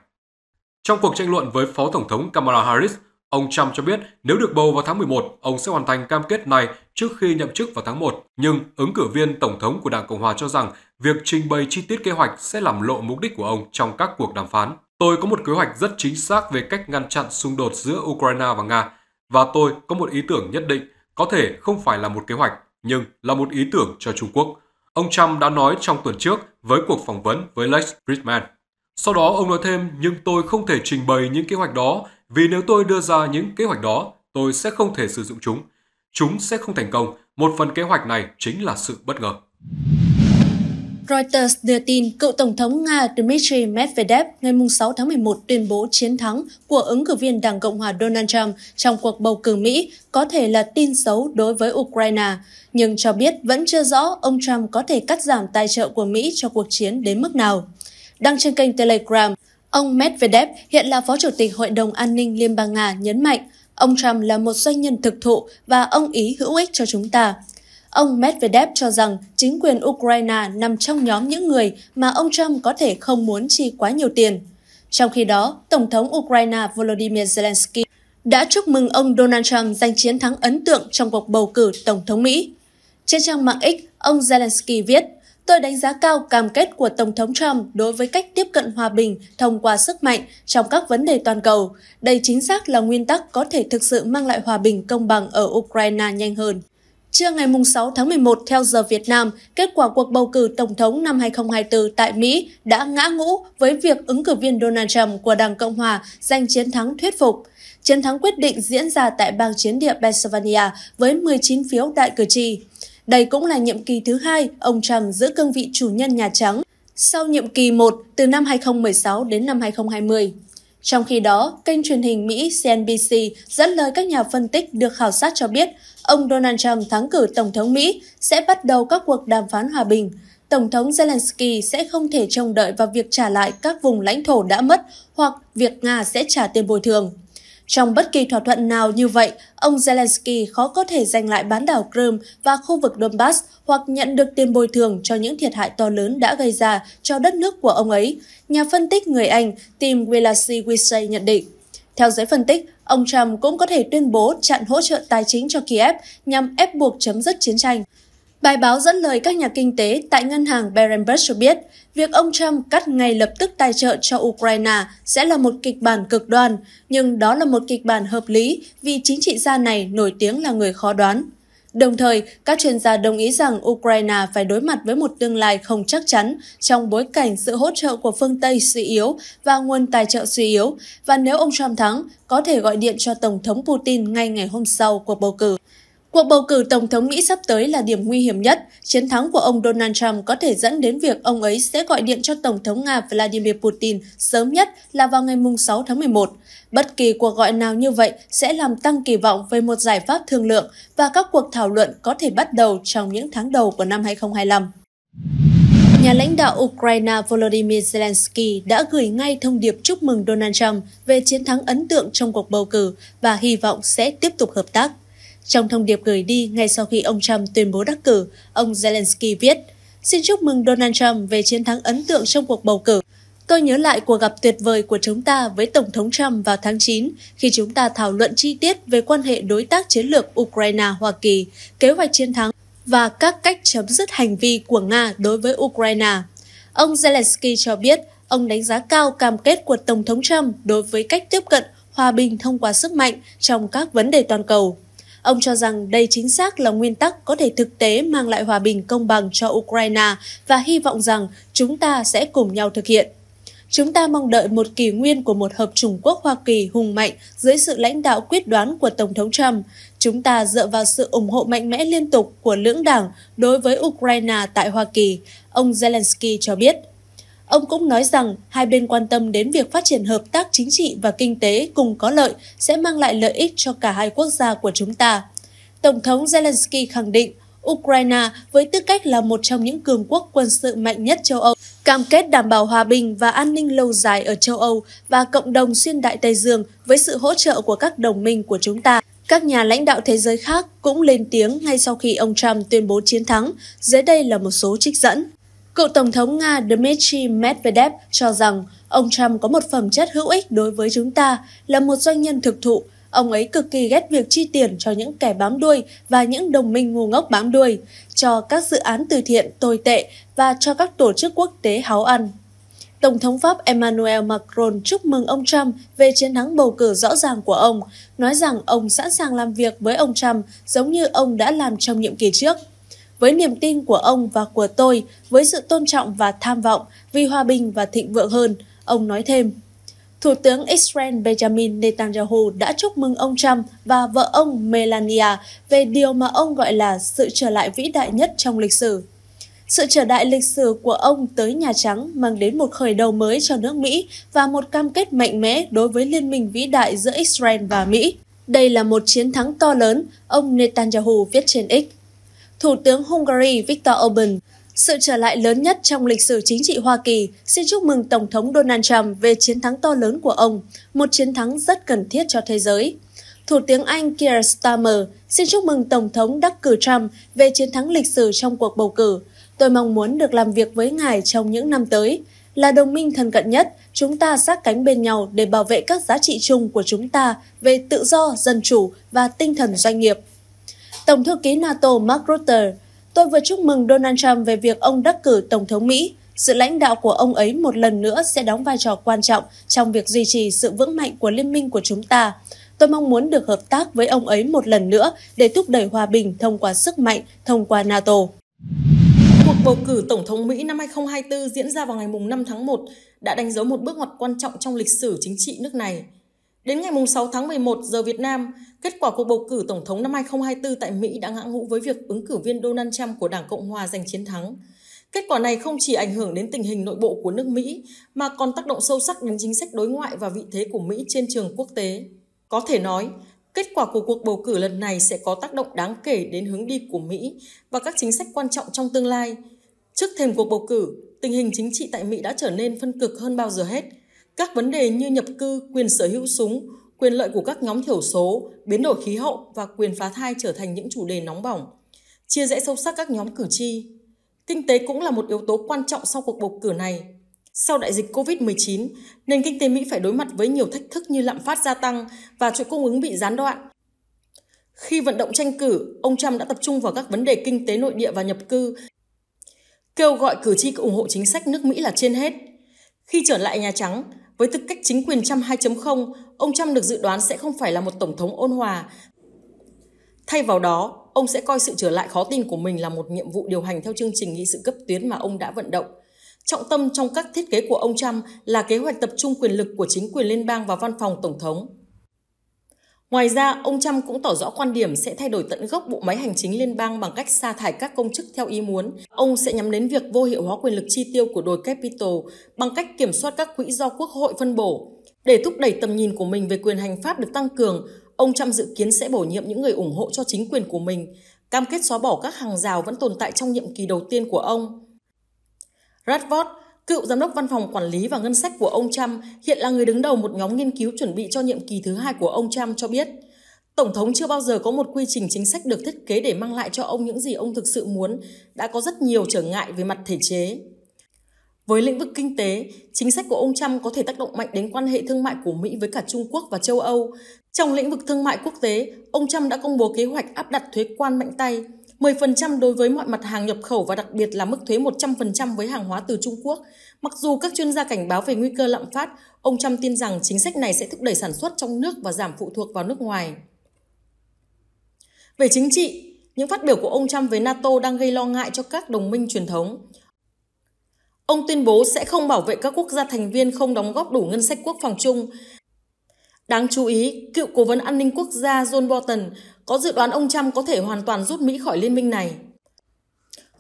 [SPEAKER 1] Trong cuộc tranh luận với Phó Tổng thống Kamala Harris, ông Trump cho biết nếu được bầu vào tháng 11, ông sẽ hoàn thành cam kết này trước khi nhậm chức vào tháng 1. Nhưng ứng cử viên Tổng thống của Đảng Cộng Hòa cho rằng việc trình bày chi tiết kế hoạch sẽ làm lộ mục đích của ông trong các cuộc đàm phán. Tôi có một kế hoạch rất chính xác về cách ngăn chặn xung đột giữa Ukraine và Nga, và tôi có một ý tưởng nhất định, có thể không phải là một kế hoạch, nhưng là một ý tưởng cho Trung Quốc. Ông Trump đã nói trong tuần trước với cuộc phỏng vấn với Lex Friedman. Sau đó ông nói thêm, nhưng tôi không thể trình bày những kế hoạch đó vì nếu tôi đưa ra những kế hoạch đó, tôi sẽ không thể sử dụng chúng. Chúng sẽ không thành công, một phần kế hoạch này chính là sự bất ngờ.
[SPEAKER 4] Reuters đưa tin cựu Tổng thống Nga Dmitry Medvedev ngày 6 tháng 11 tuyên bố chiến thắng của ứng cử viên Đảng Cộng hòa Donald Trump trong cuộc bầu cử Mỹ có thể là tin xấu đối với Ukraine, nhưng cho biết vẫn chưa rõ ông Trump có thể cắt giảm tài trợ của Mỹ cho cuộc chiến đến mức nào. Đăng trên kênh Telegram, ông Medvedev hiện là Phó Chủ tịch Hội đồng An ninh Liên bang Nga nhấn mạnh ông Trump là một doanh nhân thực thụ và ông ý hữu ích cho chúng ta. Ông Medvedev cho rằng chính quyền Ukraine nằm trong nhóm những người mà ông Trump có thể không muốn chi quá nhiều tiền. Trong khi đó, Tổng thống Ukraine Volodymyr Zelensky đã chúc mừng ông Donald Trump giành chiến thắng ấn tượng trong cuộc bầu cử Tổng thống Mỹ. Trên trang mạng X, ông Zelensky viết, Tôi đánh giá cao cam kết của Tổng thống Trump đối với cách tiếp cận hòa bình thông qua sức mạnh trong các vấn đề toàn cầu. Đây chính xác là nguyên tắc có thể thực sự mang lại hòa bình công bằng ở Ukraine nhanh hơn. Trưa ngày 6 tháng 11 theo giờ Việt Nam, kết quả cuộc bầu cử Tổng thống năm 2024 tại Mỹ đã ngã ngũ với việc ứng cử viên Donald Trump của Đảng Cộng Hòa giành chiến thắng thuyết phục. Chiến thắng quyết định diễn ra tại bang chiến địa Pennsylvania với 19 phiếu đại cử tri. Đây cũng là nhiệm kỳ thứ hai ông Trump giữ cương vị chủ nhân Nhà Trắng sau nhiệm kỳ 1 từ năm 2016 đến năm 2020. Trong khi đó, kênh truyền hình Mỹ CNBC dẫn lời các nhà phân tích được khảo sát cho biết ông Donald Trump thắng cử Tổng thống Mỹ sẽ bắt đầu các cuộc đàm phán hòa bình. Tổng thống Zelensky sẽ không thể trông đợi vào việc trả lại các vùng lãnh thổ đã mất hoặc việc Nga sẽ trả tiền bồi thường. Trong bất kỳ thỏa thuận nào như vậy, ông Zelensky khó có thể giành lại bán đảo Crimea và khu vực Donbass hoặc nhận được tiền bồi thường cho những thiệt hại to lớn đã gây ra cho đất nước của ông ấy, nhà phân tích người Anh Tim Willasi Wisey nhận định. Theo giới phân tích, ông Trump cũng có thể tuyên bố chặn hỗ trợ tài chính cho Kiev nhằm ép buộc chấm dứt chiến tranh. Bài báo dẫn lời các nhà kinh tế tại ngân hàng Berenberg cho biết, việc ông Trump cắt ngay lập tức tài trợ cho Ukraine sẽ là một kịch bản cực đoan, nhưng đó là một kịch bản hợp lý vì chính trị gia này nổi tiếng là người khó đoán. Đồng thời, các chuyên gia đồng ý rằng Ukraine phải đối mặt với một tương lai không chắc chắn trong bối cảnh sự hỗ trợ của phương Tây suy yếu và nguồn tài trợ suy yếu, và nếu ông Trump thắng, có thể gọi điện cho Tổng thống Putin ngay ngày hôm sau cuộc bầu cử. Cuộc bầu cử Tổng thống Mỹ sắp tới là điểm nguy hiểm nhất. Chiến thắng của ông Donald Trump có thể dẫn đến việc ông ấy sẽ gọi điện cho Tổng thống Nga Vladimir Putin sớm nhất là vào ngày 6 tháng 11. Bất kỳ cuộc gọi nào như vậy sẽ làm tăng kỳ vọng về một giải pháp thương lượng và các cuộc thảo luận có thể bắt đầu trong những tháng đầu của năm 2025. Nhà lãnh đạo Ukraine Volodymyr Zelensky đã gửi ngay thông điệp chúc mừng Donald Trump về chiến thắng ấn tượng trong cuộc bầu cử và hy vọng sẽ tiếp tục hợp tác. Trong thông điệp gửi đi ngay sau khi ông Trump tuyên bố đắc cử, ông Zelensky viết Xin chúc mừng Donald Trump về chiến thắng ấn tượng trong cuộc bầu cử. Tôi nhớ lại cuộc gặp tuyệt vời của chúng ta với Tổng thống Trump vào tháng 9 khi chúng ta thảo luận chi tiết về quan hệ đối tác chiến lược Ukraine-Hoa Kỳ, kế hoạch chiến thắng và các cách chấm dứt hành vi của Nga đối với Ukraine. Ông Zelensky cho biết ông đánh giá cao cam kết của Tổng thống Trump đối với cách tiếp cận hòa bình thông qua sức mạnh trong các vấn đề toàn cầu. Ông cho rằng đây chính xác là nguyên tắc có thể thực tế mang lại hòa bình công bằng cho Ukraine và hy vọng rằng chúng ta sẽ cùng nhau thực hiện. Chúng ta mong đợi một kỷ nguyên của một hợp chủng quốc Hoa Kỳ hùng mạnh dưới sự lãnh đạo quyết đoán của Tổng thống Trump. Chúng ta dựa vào sự ủng hộ mạnh mẽ liên tục của lưỡng đảng đối với Ukraine tại Hoa Kỳ, ông Zelensky cho biết. Ông cũng nói rằng hai bên quan tâm đến việc phát triển hợp tác chính trị và kinh tế cùng có lợi sẽ mang lại lợi ích cho cả hai quốc gia của chúng ta. Tổng thống Zelensky khẳng định Ukraine với tư cách là một trong những cường quốc quân sự mạnh nhất châu Âu, cam kết đảm bảo hòa bình và an ninh lâu dài ở châu Âu và cộng đồng xuyên đại Tây Dương với sự hỗ trợ của các đồng minh của chúng ta. Các nhà lãnh đạo thế giới khác cũng lên tiếng ngay sau khi ông Trump tuyên bố chiến thắng. Dưới đây là một số trích dẫn. Cựu Tổng thống Nga Dmitry Medvedev cho rằng ông Trump có một phẩm chất hữu ích đối với chúng ta là một doanh nhân thực thụ. Ông ấy cực kỳ ghét việc chi tiền cho những kẻ bám đuôi và những đồng minh ngu ngốc bám đuôi, cho các dự án từ thiện tồi tệ và cho các tổ chức quốc tế háo ăn. Tổng thống Pháp Emmanuel Macron chúc mừng ông Trump về chiến thắng bầu cử rõ ràng của ông, nói rằng ông sẵn sàng làm việc với ông Trump giống như ông đã làm trong nhiệm kỳ trước với niềm tin của ông và của tôi, với sự tôn trọng và tham vọng vì hòa bình và thịnh vượng hơn, ông nói thêm. Thủ tướng Israel Benjamin Netanyahu đã chúc mừng ông Trump và vợ ông Melania về điều mà ông gọi là sự trở lại vĩ đại nhất trong lịch sử. Sự trở đại lịch sử của ông tới Nhà Trắng mang đến một khởi đầu mới cho nước Mỹ và một cam kết mạnh mẽ đối với liên minh vĩ đại giữa Israel và Mỹ. Đây là một chiến thắng to lớn, ông Netanyahu viết trên X. Thủ tướng Hungary Viktor Orbán. Sự trở lại lớn nhất trong lịch sử chính trị Hoa Kỳ xin chúc mừng Tổng thống Donald Trump về chiến thắng to lớn của ông, một chiến thắng rất cần thiết cho thế giới. Thủ tướng Anh Keir Starmer xin chúc mừng Tổng thống đắc cử Trump về chiến thắng lịch sử trong cuộc bầu cử. Tôi mong muốn được làm việc với ngài trong những năm tới. Là đồng minh thân cận nhất, chúng ta sát cánh bên nhau để bảo vệ các giá trị chung của chúng ta về tự do, dân chủ và tinh thần doanh nghiệp. Tổng thư ký NATO Mark Rutte, tôi vừa chúc mừng Donald Trump về việc ông đắc cử Tổng thống Mỹ. Sự lãnh đạo của ông ấy một lần nữa sẽ đóng vai trò quan trọng trong việc duy trì sự vững mạnh của liên minh của chúng ta. Tôi mong muốn được hợp tác với ông ấy một lần nữa để thúc đẩy hòa bình thông qua sức mạnh,
[SPEAKER 5] thông qua NATO. Cuộc bầu cử Tổng thống Mỹ năm 2024 diễn ra vào ngày 5 tháng 1 đã đánh dấu một bước ngoặt quan trọng trong lịch sử chính trị nước này – Đến ngày 6 tháng 11 giờ Việt Nam, kết quả cuộc bầu cử Tổng thống năm 2024 tại Mỹ đã ngã ngũ với việc ứng cử viên Donald Trump của Đảng Cộng Hòa giành chiến thắng. Kết quả này không chỉ ảnh hưởng đến tình hình nội bộ của nước Mỹ, mà còn tác động sâu sắc đến chính sách đối ngoại và vị thế của Mỹ trên trường quốc tế. Có thể nói, kết quả của cuộc bầu cử lần này sẽ có tác động đáng kể đến hướng đi của Mỹ và các chính sách quan trọng trong tương lai. Trước thềm cuộc bầu cử, tình hình chính trị tại Mỹ đã trở nên phân cực hơn bao giờ hết – các vấn đề như nhập cư, quyền sở hữu súng, quyền lợi của các nhóm thiểu số, biến đổi khí hậu và quyền phá thai trở thành những chủ đề nóng bỏng, chia rẽ sâu sắc các nhóm cử tri. Kinh tế cũng là một yếu tố quan trọng sau cuộc bầu cử này. Sau đại dịch COVID-19, nền kinh tế Mỹ phải đối mặt với nhiều thách thức như lạm phát gia tăng và chuỗi cung ứng bị gián đoạn. Khi vận động tranh cử, ông Trump đã tập trung vào các vấn đề kinh tế nội địa và nhập cư, kêu gọi cử tri ủng hộ chính sách nước Mỹ là trên hết. Khi trở lại Nhà Trắng, với tư cách chính quyền Trump 2.0, ông Trump được dự đoán sẽ không phải là một tổng thống ôn hòa. Thay vào đó, ông sẽ coi sự trở lại khó tin của mình là một nhiệm vụ điều hành theo chương trình nghị sự cấp tuyến mà ông đã vận động. Trọng tâm trong các thiết kế của ông Trump là kế hoạch tập trung quyền lực của chính quyền liên bang và văn phòng tổng thống. Ngoài ra, ông Trump cũng tỏ rõ quan điểm sẽ thay đổi tận gốc bộ máy hành chính liên bang bằng cách sa thải các công chức theo ý muốn. Ông sẽ nhắm đến việc vô hiệu hóa quyền lực chi tiêu của đồi Capitol bằng cách kiểm soát các quỹ do Quốc hội phân bổ. Để thúc đẩy tầm nhìn của mình về quyền hành pháp được tăng cường, ông Trump dự kiến sẽ bổ nhiệm những người ủng hộ cho chính quyền của mình, cam kết xóa bỏ các hàng rào vẫn tồn tại trong nhiệm kỳ đầu tiên của ông. Radford, cựu giám đốc văn phòng quản lý và ngân sách của ông Trump, hiện là người đứng đầu một nhóm nghiên cứu chuẩn bị cho nhiệm kỳ thứ hai của ông Trump cho biết, Tổng thống chưa bao giờ có một quy trình chính sách được thiết kế để mang lại cho ông những gì ông thực sự muốn, đã có rất nhiều trở ngại về mặt thể chế. Với lĩnh vực kinh tế, chính sách của ông Trump có thể tác động mạnh đến quan hệ thương mại của Mỹ với cả Trung Quốc và châu Âu. Trong lĩnh vực thương mại quốc tế, ông Trump đã công bố kế hoạch áp đặt thuế quan mạnh tay – 10% đối với mọi mặt hàng nhập khẩu và đặc biệt là mức thuế 100% với hàng hóa từ Trung Quốc. Mặc dù các chuyên gia cảnh báo về nguy cơ lạm phát, ông Trump tin rằng chính sách này sẽ thúc đẩy sản xuất trong nước và giảm phụ thuộc vào nước ngoài. Về chính trị, những phát biểu của ông Trump về NATO đang gây lo ngại cho các đồng minh truyền thống. Ông tuyên bố sẽ không bảo vệ các quốc gia thành viên không đóng góp đủ ngân sách quốc phòng chung. Đáng chú ý, cựu cố vấn an ninh quốc gia John Bolton có dự đoán ông Trump có thể hoàn toàn rút Mỹ khỏi liên minh này.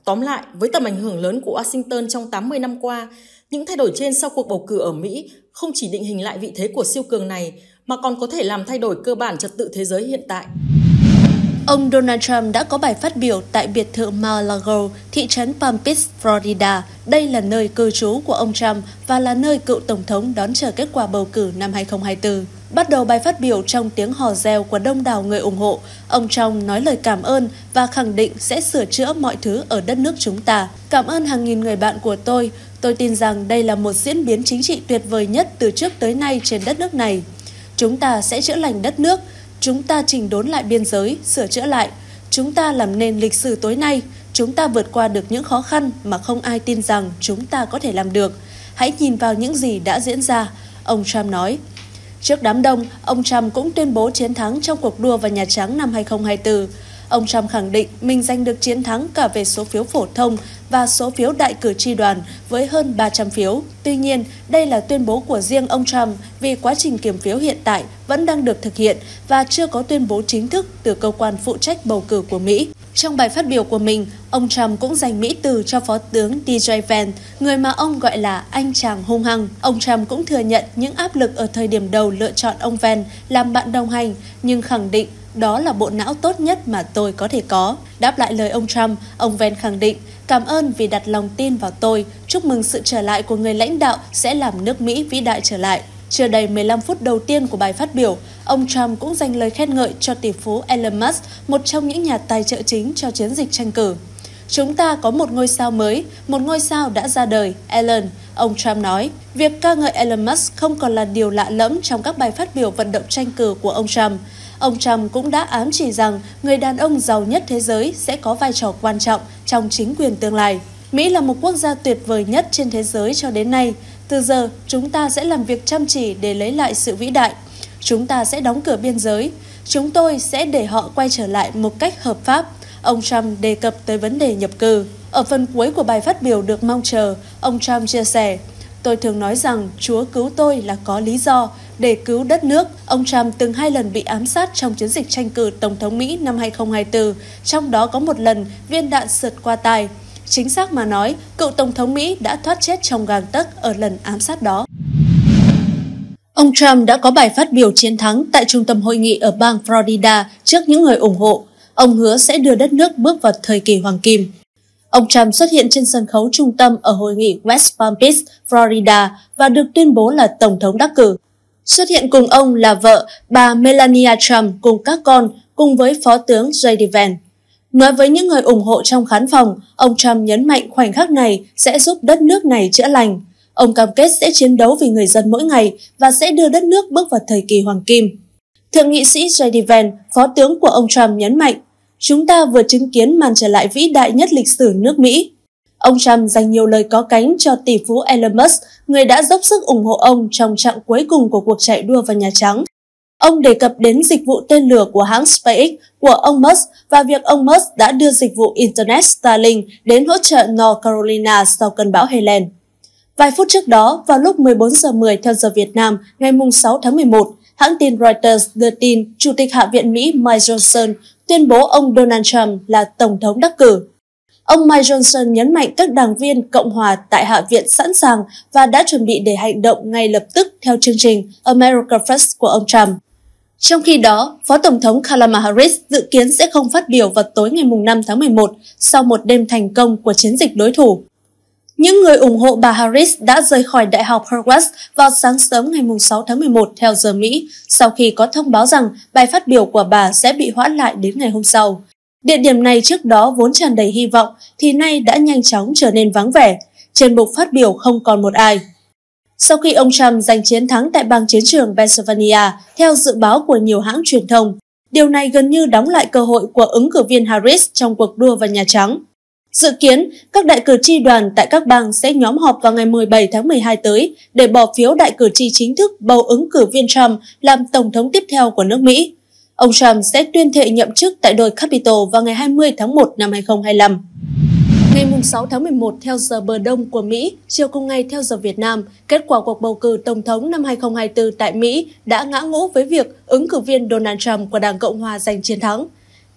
[SPEAKER 5] Tóm lại, với tầm ảnh hưởng lớn của Washington trong 80 năm qua, những thay đổi trên sau cuộc bầu cử ở Mỹ không chỉ định hình lại vị thế của siêu cường này mà còn có thể làm thay đổi cơ bản trật tự thế giới hiện tại. Ông Donald Trump đã có bài phát biểu tại
[SPEAKER 4] biệt thự Mar-a-Lago, thị trấn Palm Beach, Florida. Đây là nơi cư trú của ông Trump và là nơi cựu Tổng thống đón chờ kết quả bầu cử năm 2024. Bắt đầu bài phát biểu trong tiếng hò reo của đông đảo người ủng hộ, ông Trump nói lời cảm ơn và khẳng định sẽ sửa chữa mọi thứ ở đất nước chúng ta. Cảm ơn hàng nghìn người bạn của tôi. Tôi tin rằng đây là một diễn biến chính trị tuyệt vời nhất từ trước tới nay trên đất nước này. Chúng ta sẽ chữa lành đất nước, Chúng ta chỉnh đốn lại biên giới, sửa chữa lại. Chúng ta làm nên lịch sử tối nay. Chúng ta vượt qua được những khó khăn mà không ai tin rằng chúng ta có thể làm được. Hãy nhìn vào những gì đã diễn ra, ông Trump nói. Trước đám đông, ông Trump cũng tuyên bố chiến thắng trong cuộc đua vào Nhà Trắng năm 2024. Ông Trump khẳng định mình giành được chiến thắng cả về số phiếu phổ thông và số phiếu đại cử tri đoàn với hơn 300 phiếu. Tuy nhiên, đây là tuyên bố của riêng ông Trump vì quá trình kiểm phiếu hiện tại vẫn đang được thực hiện và chưa có tuyên bố chính thức từ cơ quan phụ trách bầu cử của Mỹ. Trong bài phát biểu của mình, ông Trump cũng dành mỹ từ cho Phó tướng DJ Van, người mà ông gọi là anh chàng hung hăng. Ông Trump cũng thừa nhận những áp lực ở thời điểm đầu lựa chọn ông Van làm bạn đồng hành, nhưng khẳng định đó là bộ não tốt nhất mà tôi có thể có. Đáp lại lời ông Trump, ông Ven khẳng định, cảm ơn vì đặt lòng tin vào tôi, chúc mừng sự trở lại của người lãnh đạo sẽ làm nước Mỹ vĩ đại trở lại. Chưa đầy 15 phút đầu tiên của bài phát biểu, ông Trump cũng dành lời khen ngợi cho tỷ phú Elon Musk, một trong những nhà tài trợ chính cho chiến dịch tranh cử. Chúng ta có một ngôi sao mới, một ngôi sao đã ra đời, Elon, ông Trump nói. Việc ca ngợi Elon Musk không còn là điều lạ lẫm trong các bài phát biểu vận động tranh cử của ông Trump. Ông Trump cũng đã ám chỉ rằng người đàn ông giàu nhất thế giới sẽ có vai trò quan trọng trong chính quyền tương lai. Mỹ là một quốc gia tuyệt vời nhất trên thế giới cho đến nay. Từ giờ, chúng ta sẽ làm việc chăm chỉ để lấy lại sự vĩ đại. Chúng ta sẽ đóng cửa biên giới. Chúng tôi sẽ để họ quay trở lại một cách hợp pháp. Ông Trump đề cập tới vấn đề nhập cư. Ở phần cuối của bài phát biểu được mong chờ, ông Trump chia sẻ, Tôi thường nói rằng Chúa cứu tôi là có lý do để cứu đất nước. Ông Trump từng hai lần bị ám sát trong chiến dịch tranh cử Tổng thống Mỹ năm 2024, trong đó có một lần viên đạn sượt qua tai. Chính xác mà nói, cựu Tổng thống Mỹ đã thoát chết trong gàng tấc ở lần ám sát đó. Ông Trump đã có bài phát biểu chiến thắng tại trung tâm hội nghị ở bang Florida trước những người ủng hộ. Ông hứa sẽ đưa đất nước bước vào thời kỳ hoàng kim. Ông Trump xuất hiện trên sân khấu trung tâm ở hội nghị West Palm Beach, Florida và được tuyên bố là tổng thống đắc cử. Xuất hiện cùng ông là vợ, bà Melania Trump cùng các con, cùng với Phó tướng J.D. Vance. Nói với những người ủng hộ trong khán phòng, ông Trump nhấn mạnh khoảnh khắc này sẽ giúp đất nước này chữa lành. Ông cam kết sẽ chiến đấu vì người dân mỗi ngày và sẽ đưa đất nước bước vào thời kỳ hoàng kim. Thượng nghị sĩ J.D. Vance, phó tướng của ông Trump nhấn mạnh Chúng ta vừa chứng kiến màn trở lại vĩ đại nhất lịch sử nước Mỹ. Ông Trump dành nhiều lời có cánh cho tỷ phú Elon Musk, người đã dốc sức ủng hộ ông trong trạng cuối cùng của cuộc chạy đua vào Nhà Trắng. Ông đề cập đến dịch vụ tên lửa của hãng SpaceX của ông Musk và việc ông Musk đã đưa dịch vụ Internet Starlink đến hỗ trợ North Carolina sau cơn bão Helen. Vài phút trước đó, vào lúc 14 giờ 10 theo giờ Việt Nam ngày 6 tháng 11, hãng tin Reuters đưa tin Chủ tịch Hạ viện Mỹ Mike Johnson tuyên bố ông Donald Trump là Tổng thống đắc cử. Ông Mike Johnson nhấn mạnh các đảng viên Cộng hòa tại Hạ viện sẵn sàng và đã chuẩn bị để hành động ngay lập tức theo chương trình America First của ông Trump. Trong khi đó, Phó Tổng thống Kamala Harris dự kiến sẽ không phát biểu vào tối ngày 5 tháng 11 sau một đêm thành công của chiến dịch đối thủ. Những người ủng hộ bà Harris đã rời khỏi Đại học Harvard vào sáng sớm ngày 6 tháng 11 theo giờ Mỹ, sau khi có thông báo rằng bài phát biểu của bà sẽ bị hoãn lại đến ngày hôm sau. Địa điểm này trước đó vốn tràn đầy hy vọng thì nay đã nhanh chóng trở nên vắng vẻ. Trên bục phát biểu không còn một ai. Sau khi ông Trump giành chiến thắng tại bang chiến trường Pennsylvania, theo dự báo của nhiều hãng truyền thông, điều này gần như đóng lại cơ hội của ứng cử viên Harris trong cuộc đua vào Nhà Trắng. Dự kiến, các đại cử tri đoàn tại các bang sẽ nhóm họp vào ngày 17 tháng 12 tới để bỏ phiếu đại cử tri chính thức bầu ứng cử viên Trump làm Tổng thống tiếp theo của nước Mỹ. Ông Trump sẽ tuyên thệ nhậm chức tại đồi Capitol vào ngày 20 tháng 1 năm 2025. Ngày 6 tháng 11 theo giờ bờ đông của Mỹ, chiều cùng ngày theo giờ Việt Nam, kết quả cuộc bầu cử Tổng thống năm 2024 tại Mỹ đã ngã ngũ với việc ứng cử viên Donald Trump của Đảng Cộng Hòa giành chiến thắng.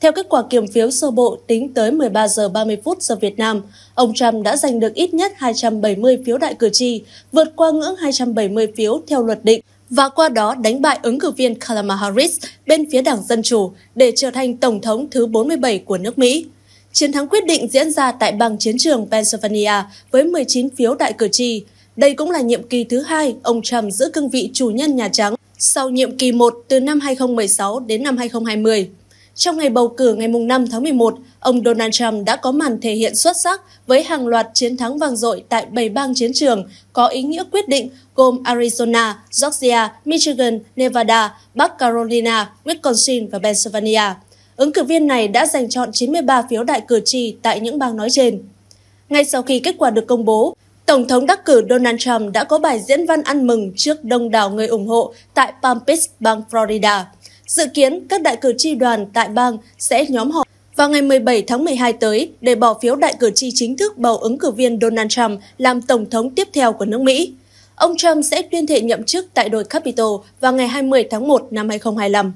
[SPEAKER 4] Theo kết quả kiểm phiếu sơ bộ tính tới 13 giờ 30 phút giờ Việt Nam, ông Trump đã giành được ít nhất 270 phiếu đại cử tri, vượt qua ngưỡng 270 phiếu theo luật định và qua đó đánh bại ứng cử viên Kamala Harris bên phía Đảng Dân Chủ để trở thành Tổng thống thứ 47 của nước Mỹ. Chiến thắng quyết định diễn ra tại bang chiến trường Pennsylvania với 19 phiếu đại cử tri. Đây cũng là nhiệm kỳ thứ hai ông Trump giữ cương vị chủ nhân Nhà Trắng sau nhiệm kỳ 1 từ năm 2016 đến năm 2020. Trong ngày bầu cử ngày 5 tháng 11, ông Donald Trump đã có màn thể hiện xuất sắc với hàng loạt chiến thắng vang dội tại 7 bang chiến trường có ý nghĩa quyết định gồm Arizona, Georgia, Michigan, Nevada, Bắc Carolina, Wisconsin và Pennsylvania. Ứng cử viên này đã giành chọn 93 phiếu đại cử tri tại những bang nói trên. Ngay sau khi kết quả được công bố, Tổng thống đắc cử Donald Trump đã có bài diễn văn ăn mừng trước đông đảo người ủng hộ tại Palm Beach, bang Florida. Dự kiến các đại cử tri đoàn tại bang sẽ nhóm họp vào ngày 17 tháng 12 tới để bỏ phiếu đại cử tri chính thức bầu ứng cử viên Donald Trump làm tổng thống tiếp theo của nước Mỹ. Ông Trump sẽ tuyên thệ nhậm chức tại đồi Capitol vào ngày 20 tháng 1 năm 2025.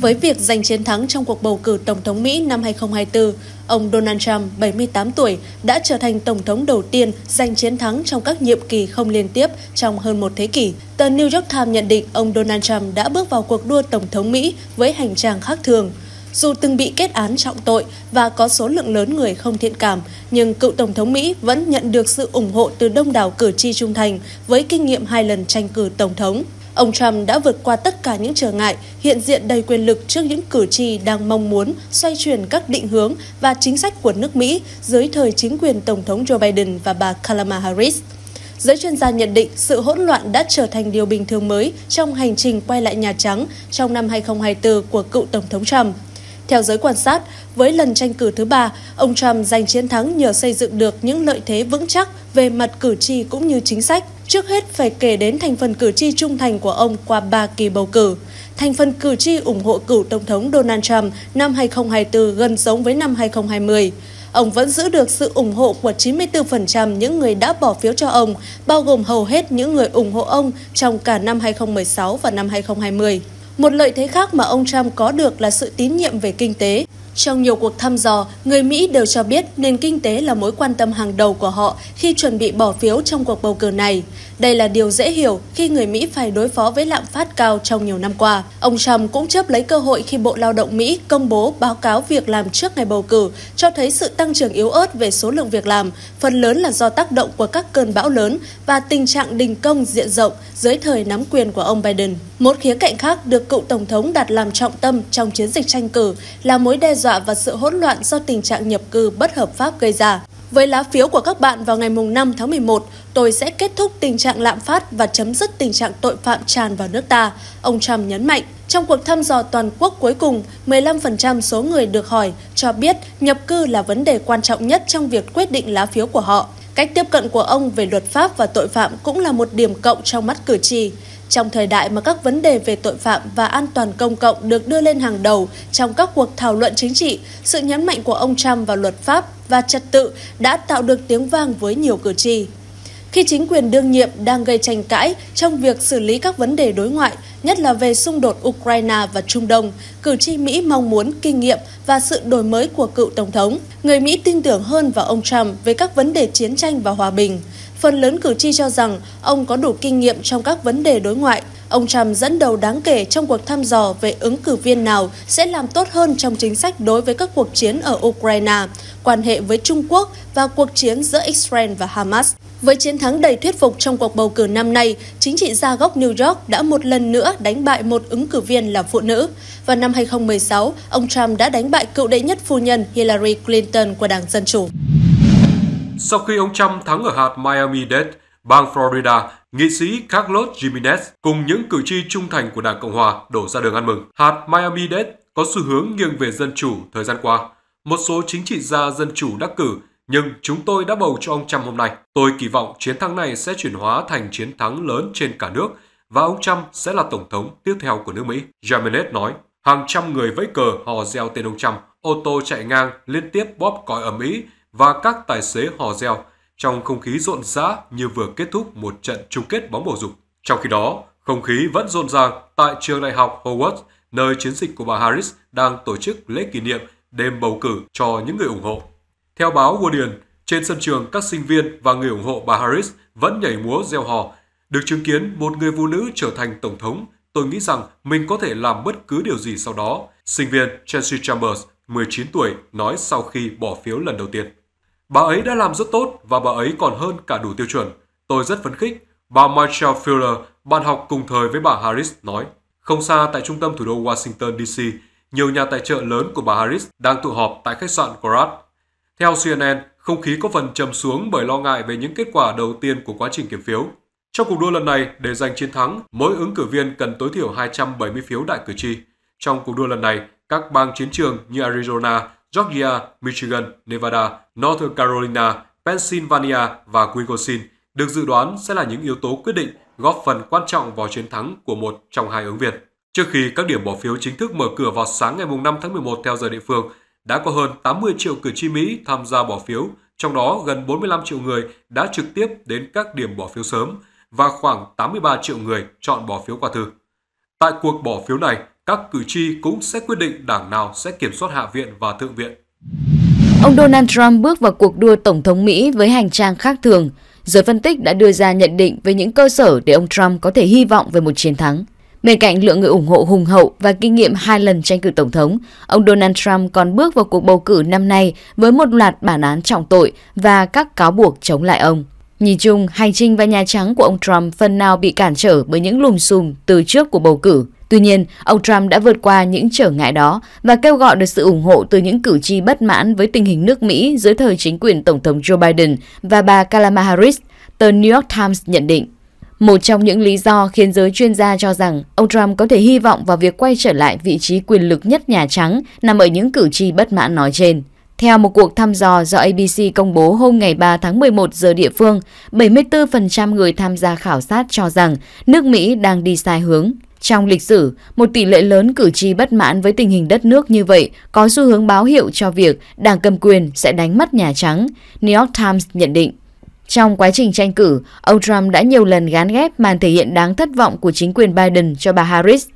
[SPEAKER 4] Với việc giành chiến thắng trong cuộc bầu cử Tổng thống Mỹ năm 2024, ông Donald Trump, 78 tuổi, đã trở thành Tổng thống đầu tiên giành chiến thắng trong các nhiệm kỳ không liên tiếp trong hơn một thế kỷ. Tờ New York Times nhận định ông Donald Trump đã bước vào cuộc đua Tổng thống Mỹ với hành trang khác thường. Dù từng bị kết án trọng tội và có số lượng lớn người không thiện cảm, nhưng cựu Tổng thống Mỹ vẫn nhận được sự ủng hộ từ đông đảo cử tri trung thành với kinh nghiệm hai lần tranh cử Tổng thống. Ông Trump đã vượt qua tất cả những trở ngại, hiện diện đầy quyền lực trước những cử tri đang mong muốn xoay chuyển các định hướng và chính sách của nước Mỹ dưới thời chính quyền Tổng thống Joe Biden và bà Kamala Harris. Giới chuyên gia nhận định sự hỗn loạn đã trở thành điều bình thường mới trong hành trình quay lại Nhà Trắng trong năm 2024 của cựu Tổng thống Trump. Theo giới quan sát, với lần tranh cử thứ ba, ông Trump giành chiến thắng nhờ xây dựng được những lợi thế vững chắc về mặt cử tri cũng như chính sách. Trước hết phải kể đến thành phần cử tri trung thành của ông qua ba kỳ bầu cử. Thành phần cử tri ủng hộ cựu Tổng thống Donald Trump năm 2024 gần giống với năm 2020 ông vẫn giữ được sự ủng hộ của 94% những người đã bỏ phiếu cho ông, bao gồm hầu hết những người ủng hộ ông trong cả năm 2016 và năm 2020. Một lợi thế khác mà ông Trump có được là sự tín nhiệm về kinh tế. Trong nhiều cuộc thăm dò, người Mỹ đều cho biết nền kinh tế là mối quan tâm hàng đầu của họ khi chuẩn bị bỏ phiếu trong cuộc bầu cử này. Đây là điều dễ hiểu khi người Mỹ phải đối phó với lạm phát cao trong nhiều năm qua. Ông Trump cũng chấp lấy cơ hội khi Bộ Lao động Mỹ công bố báo cáo việc làm trước ngày bầu cử, cho thấy sự tăng trưởng yếu ớt về số lượng việc làm, phần lớn là do tác động của các cơn bão lớn và tình trạng đình công diện rộng dưới thời nắm quyền của ông Biden. Một khía cạnh khác được cựu Tổng thống đặt làm trọng tâm trong chiến dịch tranh cử là mối đe dọa và sự hỗn loạn do tình trạng nhập cư bất hợp pháp gây ra. Với lá phiếu của các bạn vào ngày 5 tháng 11, tôi sẽ kết thúc tình trạng lạm phát và chấm dứt tình trạng tội phạm tràn vào nước ta, ông Trump nhấn mạnh. Trong cuộc thăm dò toàn quốc cuối cùng, 15% số người được hỏi cho biết nhập cư là vấn đề quan trọng nhất trong việc quyết định lá phiếu của họ. Cách tiếp cận của ông về luật pháp và tội phạm cũng là một điểm cộng trong mắt cử tri. Trong thời đại mà các vấn đề về tội phạm và an toàn công cộng được đưa lên hàng đầu trong các cuộc thảo luận chính trị, sự nhấn mạnh của ông Trump vào luật pháp và trật tự đã tạo được tiếng vang với nhiều cử tri. Khi chính quyền đương nhiệm đang gây tranh cãi trong việc xử lý các vấn đề đối ngoại, nhất là về xung đột Ukraine và Trung Đông, cử tri Mỹ mong muốn kinh nghiệm và sự đổi mới của cựu Tổng thống. Người Mỹ tin tưởng hơn vào ông Trump về các vấn đề chiến tranh và hòa bình phần lớn cử tri cho rằng ông có đủ kinh nghiệm trong các vấn đề đối ngoại. Ông Trump dẫn đầu đáng kể trong cuộc thăm dò về ứng cử viên nào sẽ làm tốt hơn trong chính sách đối với các cuộc chiến ở Ukraine, quan hệ với Trung Quốc và cuộc chiến giữa Israel và Hamas. Với chiến thắng đầy thuyết phục trong cuộc bầu cử năm nay, chính trị gia gốc New York đã một lần nữa đánh bại một ứng cử viên là phụ nữ. Vào năm 2016, ông Trump đã đánh bại cựu đệ nhất phu nhân Hillary Clinton của Đảng Dân Chủ.
[SPEAKER 1] Sau khi ông Trump thắng ở hạt Miami-Dade, bang Florida, nghị sĩ Carlos Jimenez cùng những cử tri trung thành của Đảng Cộng Hòa đổ ra đường ăn mừng. Hạt Miami-Dade có xu hướng nghiêng về dân chủ thời gian qua. Một số chính trị gia dân chủ đắc cử, nhưng chúng tôi đã bầu cho ông Trump hôm nay. Tôi kỳ vọng chiến thắng này sẽ chuyển hóa thành chiến thắng lớn trên cả nước và ông Trump sẽ là tổng thống tiếp theo của nước Mỹ. Jimenez nói, hàng trăm người vẫy cờ hò reo tên ông Trump, ô tô chạy ngang liên tiếp bóp còi ở Mỹ và các tài xế hò reo trong không khí rộn rã như vừa kết thúc một trận chung kết bóng bầu dục. Trong khi đó, không khí vẫn rộn ràng tại trường đại học Howard, nơi chiến dịch của bà Harris đang tổ chức lễ kỷ niệm đêm bầu cử cho những người ủng hộ. Theo báo Guardian, trên sân trường các sinh viên và người ủng hộ bà Harris vẫn nhảy múa reo hò. Được chứng kiến một người phụ nữ trở thành tổng thống, tôi nghĩ rằng mình có thể làm bất cứ điều gì sau đó, sinh viên Chelsea Chambers, 19 tuổi, nói sau khi bỏ phiếu lần đầu tiên. Bà ấy đã làm rất tốt và bà ấy còn hơn cả đủ tiêu chuẩn. Tôi rất phấn khích. Bà Michelle Fuller, bạn học cùng thời với bà Harris, nói. Không xa tại trung tâm thủ đô Washington D.C nhiều nhà tài trợ lớn của bà Harris đang tụ họp tại khách sạn Grad. Theo CNN, không khí có phần trầm xuống bởi lo ngại về những kết quả đầu tiên của quá trình kiểm phiếu. Trong cuộc đua lần này, để giành chiến thắng, mỗi ứng cử viên cần tối thiểu 270 phiếu đại cử tri. Trong cuộc đua lần này, các bang chiến trường như Arizona, Georgia, Michigan, Nevada, North Carolina, Pennsylvania và Wisconsin được dự đoán sẽ là những yếu tố quyết định góp phần quan trọng vào chiến thắng của một trong hai ứng viên. Trước khi các điểm bỏ phiếu chính thức mở cửa vào sáng ngày 5 tháng 11 theo giờ địa phương, đã có hơn 80 triệu cử tri Mỹ tham gia bỏ phiếu, trong đó gần 45 triệu người đã trực tiếp đến các điểm bỏ phiếu sớm và khoảng 83 triệu người chọn bỏ phiếu qua thư. Tại cuộc bỏ phiếu này, các cử tri cũng sẽ quyết định đảng nào sẽ kiểm soát Hạ viện và Thượng viện.
[SPEAKER 2] Ông Donald Trump bước vào cuộc đua Tổng thống Mỹ với hành trang khác thường. Giới phân tích đã đưa ra nhận định về những cơ sở để ông Trump có thể hy vọng về một chiến thắng. Bên cạnh lượng người ủng hộ hùng hậu và kinh nghiệm hai lần tranh cử tổng thống, ông Donald Trump còn bước vào cuộc bầu cử năm nay với một loạt bản án trọng tội và các cáo buộc chống lại ông. Nhìn chung, hành trình và Nhà Trắng của ông Trump phần nào bị cản trở bởi những lùm xùm từ trước của bầu cử. Tuy nhiên, ông Trump đã vượt qua những trở ngại đó và kêu gọi được sự ủng hộ từ những cử tri bất mãn với tình hình nước Mỹ dưới thời chính quyền Tổng thống Joe Biden và bà Kamala Harris, tờ New York Times nhận định. Một trong những lý do khiến giới chuyên gia cho rằng ông Trump có thể hy vọng vào việc quay trở lại vị trí quyền lực nhất Nhà Trắng nằm ở những cử tri bất mãn nói trên. Theo một cuộc thăm dò do ABC công bố hôm ngày 3 tháng 11 giờ địa phương, 74% người tham gia khảo sát cho rằng nước Mỹ đang đi sai hướng. Trong lịch sử, một tỷ lệ lớn cử tri bất mãn với tình hình đất nước như vậy có xu hướng báo hiệu cho việc đảng cầm quyền sẽ đánh mất Nhà Trắng, New York Times nhận định. Trong quá trình tranh cử, ông Trump đã nhiều lần gán ghép màn thể hiện đáng thất vọng của chính quyền Biden cho bà Harris.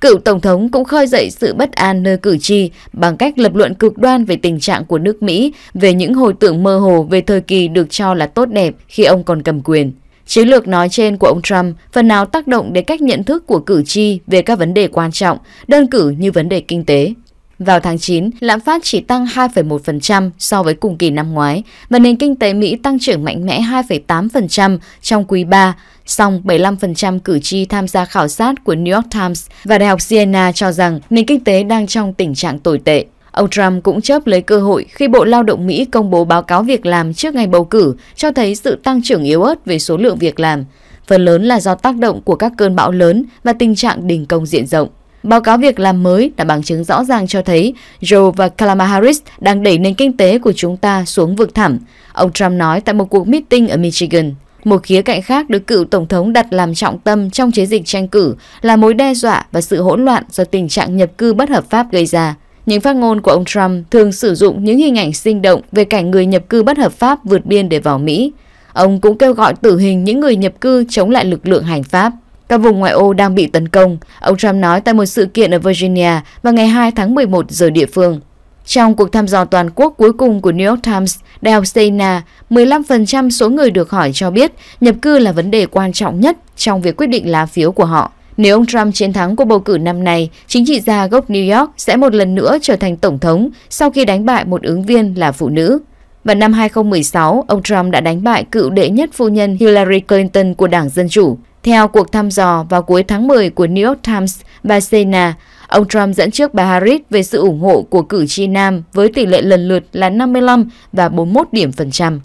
[SPEAKER 2] Cựu Tổng thống cũng khơi dậy sự bất an nơi cử tri bằng cách lập luận cực đoan về tình trạng của nước Mỹ về những hồi tưởng mơ hồ về thời kỳ được cho là tốt đẹp khi ông còn cầm quyền. Chiến lược nói trên của ông Trump phần nào tác động đến cách nhận thức của cử tri về các vấn đề quan trọng, đơn cử như vấn đề kinh tế. Vào tháng 9, lạm phát chỉ tăng 2,1% so với cùng kỳ năm ngoái và nền kinh tế Mỹ tăng trưởng mạnh mẽ 2,8% trong quý 3, song 75% cử tri tham gia khảo sát của New York Times và Đại học Siena cho rằng nền kinh tế đang trong tình trạng tồi tệ. Ông Trump cũng chấp lấy cơ hội khi Bộ Lao động Mỹ công bố báo cáo việc làm trước ngày bầu cử cho thấy sự tăng trưởng yếu ớt về số lượng việc làm, phần lớn là do tác động của các cơn bão lớn và tình trạng đình công diện rộng. Báo cáo việc làm mới là bằng chứng rõ ràng cho thấy Joe và Kamala Harris đang đẩy nền kinh tế của chúng ta xuống vực thẳm, ông Trump nói tại một cuộc meeting ở Michigan. Một khía cạnh khác được cựu Tổng thống đặt làm trọng tâm trong chiến dịch tranh cử là mối đe dọa và sự hỗn loạn do tình trạng nhập cư bất hợp pháp gây ra. Những phát ngôn của ông Trump thường sử dụng những hình ảnh sinh động về cảnh người nhập cư bất hợp pháp vượt biên để vào Mỹ. Ông cũng kêu gọi tử hình những người nhập cư chống lại lực lượng hành pháp. Các vùng ngoại ô đang bị tấn công, ông Trump nói tại một sự kiện ở Virginia vào ngày 2 tháng 11 giờ địa phương. Trong cuộc thăm dò toàn quốc cuối cùng của New York Times, Đại học Steina, 15% số người được hỏi cho biết nhập cư là vấn đề quan trọng nhất trong việc quyết định lá phiếu của họ. Nếu ông Trump chiến thắng cuộc bầu cử năm nay, chính trị gia gốc New York sẽ một lần nữa trở thành tổng thống sau khi đánh bại một ứng viên là phụ nữ. Và năm 2016, ông Trump đã đánh bại cựu đệ nhất phu nhân Hillary Clinton của Đảng Dân Chủ. Theo cuộc thăm dò vào cuối tháng 10 của New York Times, và Sena, ông Trump dẫn trước bà Harris về sự ủng hộ của cử tri nam với tỷ lệ lần lượt là 55 và 41 điểm phần trăm.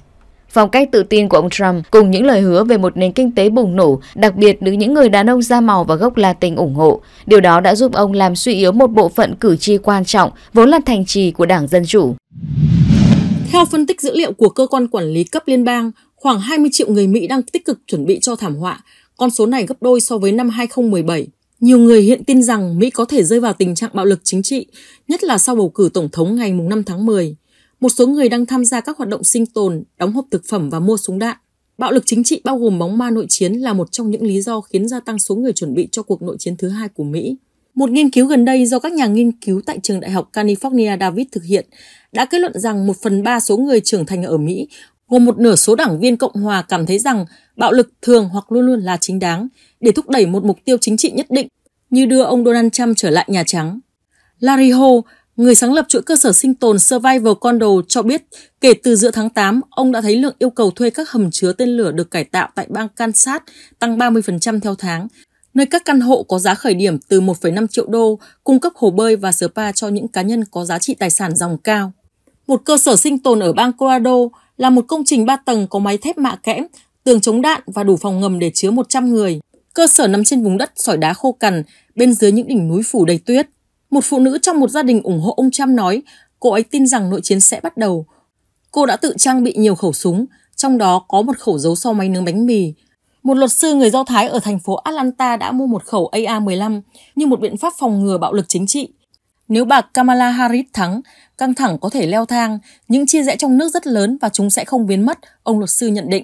[SPEAKER 2] Phong cách tự tin của ông Trump cùng những lời hứa về một nền kinh tế bùng nổ, đặc biệt được những người đàn ông da màu và gốc Latin ủng hộ. Điều đó đã giúp ông làm suy yếu một bộ phận cử tri quan trọng, vốn là thành trì của Đảng Dân Chủ.
[SPEAKER 5] Theo phân tích dữ liệu của cơ quan quản lý cấp liên bang, khoảng 20 triệu người Mỹ đang tích cực chuẩn bị cho thảm họa, con số này gấp đôi so với năm 2017. Nhiều người hiện tin rằng Mỹ có thể rơi vào tình trạng bạo lực chính trị, nhất là sau bầu cử tổng thống ngày 5 tháng 10 một số người đang tham gia các hoạt động sinh tồn, đóng hộp thực phẩm và mua súng đạn. Bạo lực chính trị bao gồm bóng ma nội chiến là một trong những lý do khiến gia tăng số người chuẩn bị cho cuộc nội chiến thứ hai của Mỹ. Một nghiên cứu gần đây do các nhà nghiên cứu tại trường đại học California Davis thực hiện đã kết luận rằng một phần ba số người trưởng thành ở Mỹ, gồm một nửa số đảng viên Cộng hòa cảm thấy rằng bạo lực thường hoặc luôn luôn là chính đáng để thúc đẩy một mục tiêu chính trị nhất định, như đưa ông Donald Trump trở lại Nhà Trắng. Larry Ho, Người sáng lập chuỗi cơ sở sinh tồn Survival Condo cho biết kể từ giữa tháng 8, ông đã thấy lượng yêu cầu thuê các hầm chứa tên lửa được cải tạo tại bang Kansas tăng 30% theo tháng, nơi các căn hộ có giá khởi điểm từ 1,5 triệu đô cung cấp hồ bơi và spa cho những cá nhân có giá trị tài sản dòng cao. Một cơ sở sinh tồn ở bang Colorado là một công trình 3 tầng có máy thép mạ kẽm, tường chống đạn và đủ phòng ngầm để chứa 100 người. Cơ sở nằm trên vùng đất sỏi đá khô cằn, bên dưới những đỉnh núi phủ đầy tuyết. Một phụ nữ trong một gia đình ủng hộ ông Trump nói cô ấy tin rằng nội chiến sẽ bắt đầu. Cô đã tự trang bị nhiều khẩu súng, trong đó có một khẩu giấu sau máy nướng bánh mì. Một luật sư người Do Thái ở thành phố Atlanta đã mua một khẩu aa 15 như một biện pháp phòng ngừa bạo lực chính trị. Nếu bà Kamala Harris thắng, căng thẳng có thể leo thang, những chia rẽ trong nước rất lớn và chúng sẽ không biến mất, ông luật sư nhận định.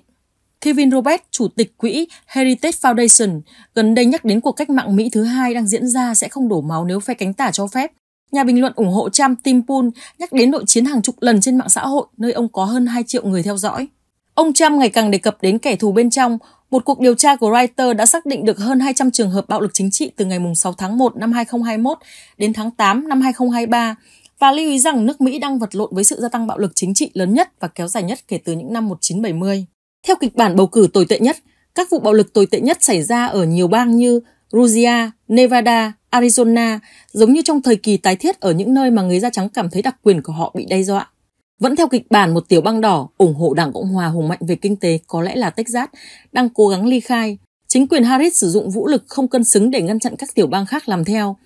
[SPEAKER 5] Kevin Robert, chủ tịch quỹ Heritage Foundation, gần đây nhắc đến cuộc cách mạng Mỹ thứ hai đang diễn ra sẽ không đổ máu nếu phe cánh tả cho phép. Nhà bình luận ủng hộ Trump Tim Pool nhắc đến nội chiến hàng chục lần trên mạng xã hội, nơi ông có hơn 2 triệu người theo dõi. Ông Trump ngày càng đề cập đến kẻ thù bên trong. Một cuộc điều tra của Reuters đã xác định được hơn 200 trường hợp bạo lực chính trị từ ngày 6 tháng 1 năm 2021 đến tháng 8 năm 2023 và lưu ý rằng nước Mỹ đang vật lộn với sự gia tăng bạo lực chính trị lớn nhất và kéo dài nhất kể từ những năm 1970. Theo kịch bản bầu cử tồi tệ nhất, các vụ bạo lực tồi tệ nhất xảy ra ở nhiều bang như Georgia, Nevada, Arizona, giống như trong thời kỳ tái thiết ở những nơi mà người da trắng cảm thấy đặc quyền của họ bị đe dọa. Vẫn theo kịch bản một tiểu bang đỏ ủng hộ Đảng Cộng hòa hùng mạnh về kinh tế có lẽ là Texas đang cố gắng ly khai. Chính quyền Harris sử dụng vũ lực không cân xứng để ngăn chặn các tiểu bang khác làm theo.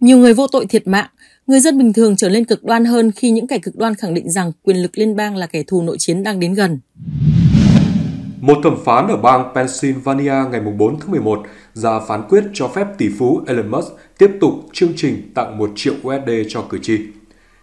[SPEAKER 5] Nhiều người vô tội thiệt mạng, người dân bình thường trở nên cực đoan hơn khi những kẻ cực đoan khẳng định rằng quyền lực liên bang là kẻ thù nội chiến đang đến gần.
[SPEAKER 1] Một thẩm phán ở bang Pennsylvania ngày 4 tháng 11 ra phán quyết cho phép tỷ phú Elon Musk tiếp tục chương trình tặng 1 triệu USD cho cử tri.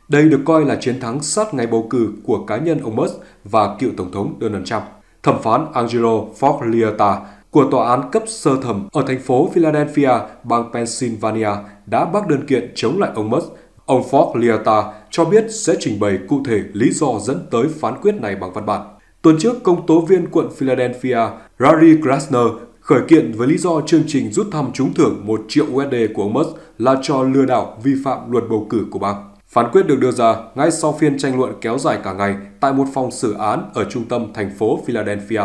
[SPEAKER 1] Đây được coi là chiến thắng sát ngày bầu cử của cá nhân ông Musk và cựu Tổng thống Donald Trump. Thẩm phán Angelo Foglietta của tòa án cấp sơ thẩm ở thành phố Philadelphia, bang Pennsylvania đã bác đơn kiện chống lại ông Musk. Ông Foglietta cho biết sẽ trình bày cụ thể lý do dẫn tới phán quyết này bằng văn bản. Tuần trước, công tố viên quận Philadelphia Rory Krasner khởi kiện với lý do chương trình rút thăm trúng thưởng 1 triệu USD của ông Musk là cho lừa đảo vi phạm luật bầu cử của bang. Phán quyết được đưa ra ngay sau phiên tranh luận kéo dài cả ngày tại một phòng xử án ở trung tâm thành phố Philadelphia.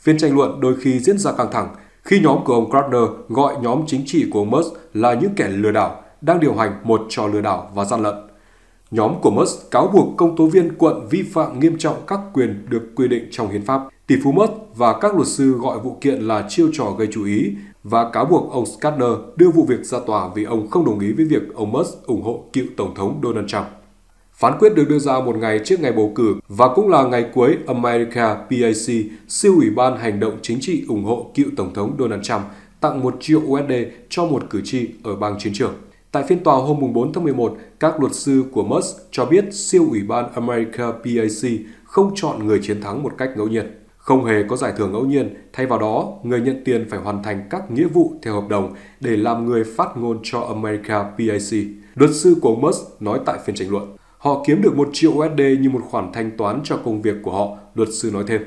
[SPEAKER 1] Phiên tranh luận đôi khi diễn ra căng thẳng khi nhóm của ông Gardner gọi nhóm chính trị của ông Musk là những kẻ lừa đảo, đang điều hành một trò lừa đảo và gian lận. Nhóm của Musk cáo buộc công tố viên quận vi phạm nghiêm trọng các quyền được quy định trong hiến pháp. Tỷ phú Musk và các luật sư gọi vụ kiện là chiêu trò gây chú ý và cáo buộc ông Scudder đưa vụ việc ra tòa vì ông không đồng ý với việc ông Musk ủng hộ cựu Tổng thống Donald Trump. Phán quyết được đưa ra một ngày trước ngày bầu cử và cũng là ngày cuối America PAC, siêu ủy ban hành động chính trị ủng hộ cựu Tổng thống Donald Trump, tặng 1 triệu USD cho một cử tri ở bang chiến trường. Tại phiên tòa hôm 4 tháng 11, các luật sư của Musk cho biết siêu ủy ban America PAC không chọn người chiến thắng một cách ngẫu nhiên. Không hề có giải thưởng ngẫu nhiên, thay vào đó, người nhận tiền phải hoàn thành các nghĩa vụ theo hợp đồng để làm người phát ngôn cho America PAC. Luật sư của Musk nói tại phiên tranh luận. Họ kiếm được 1 triệu USD như một khoản thanh toán cho công việc của họ, luật sư nói thêm.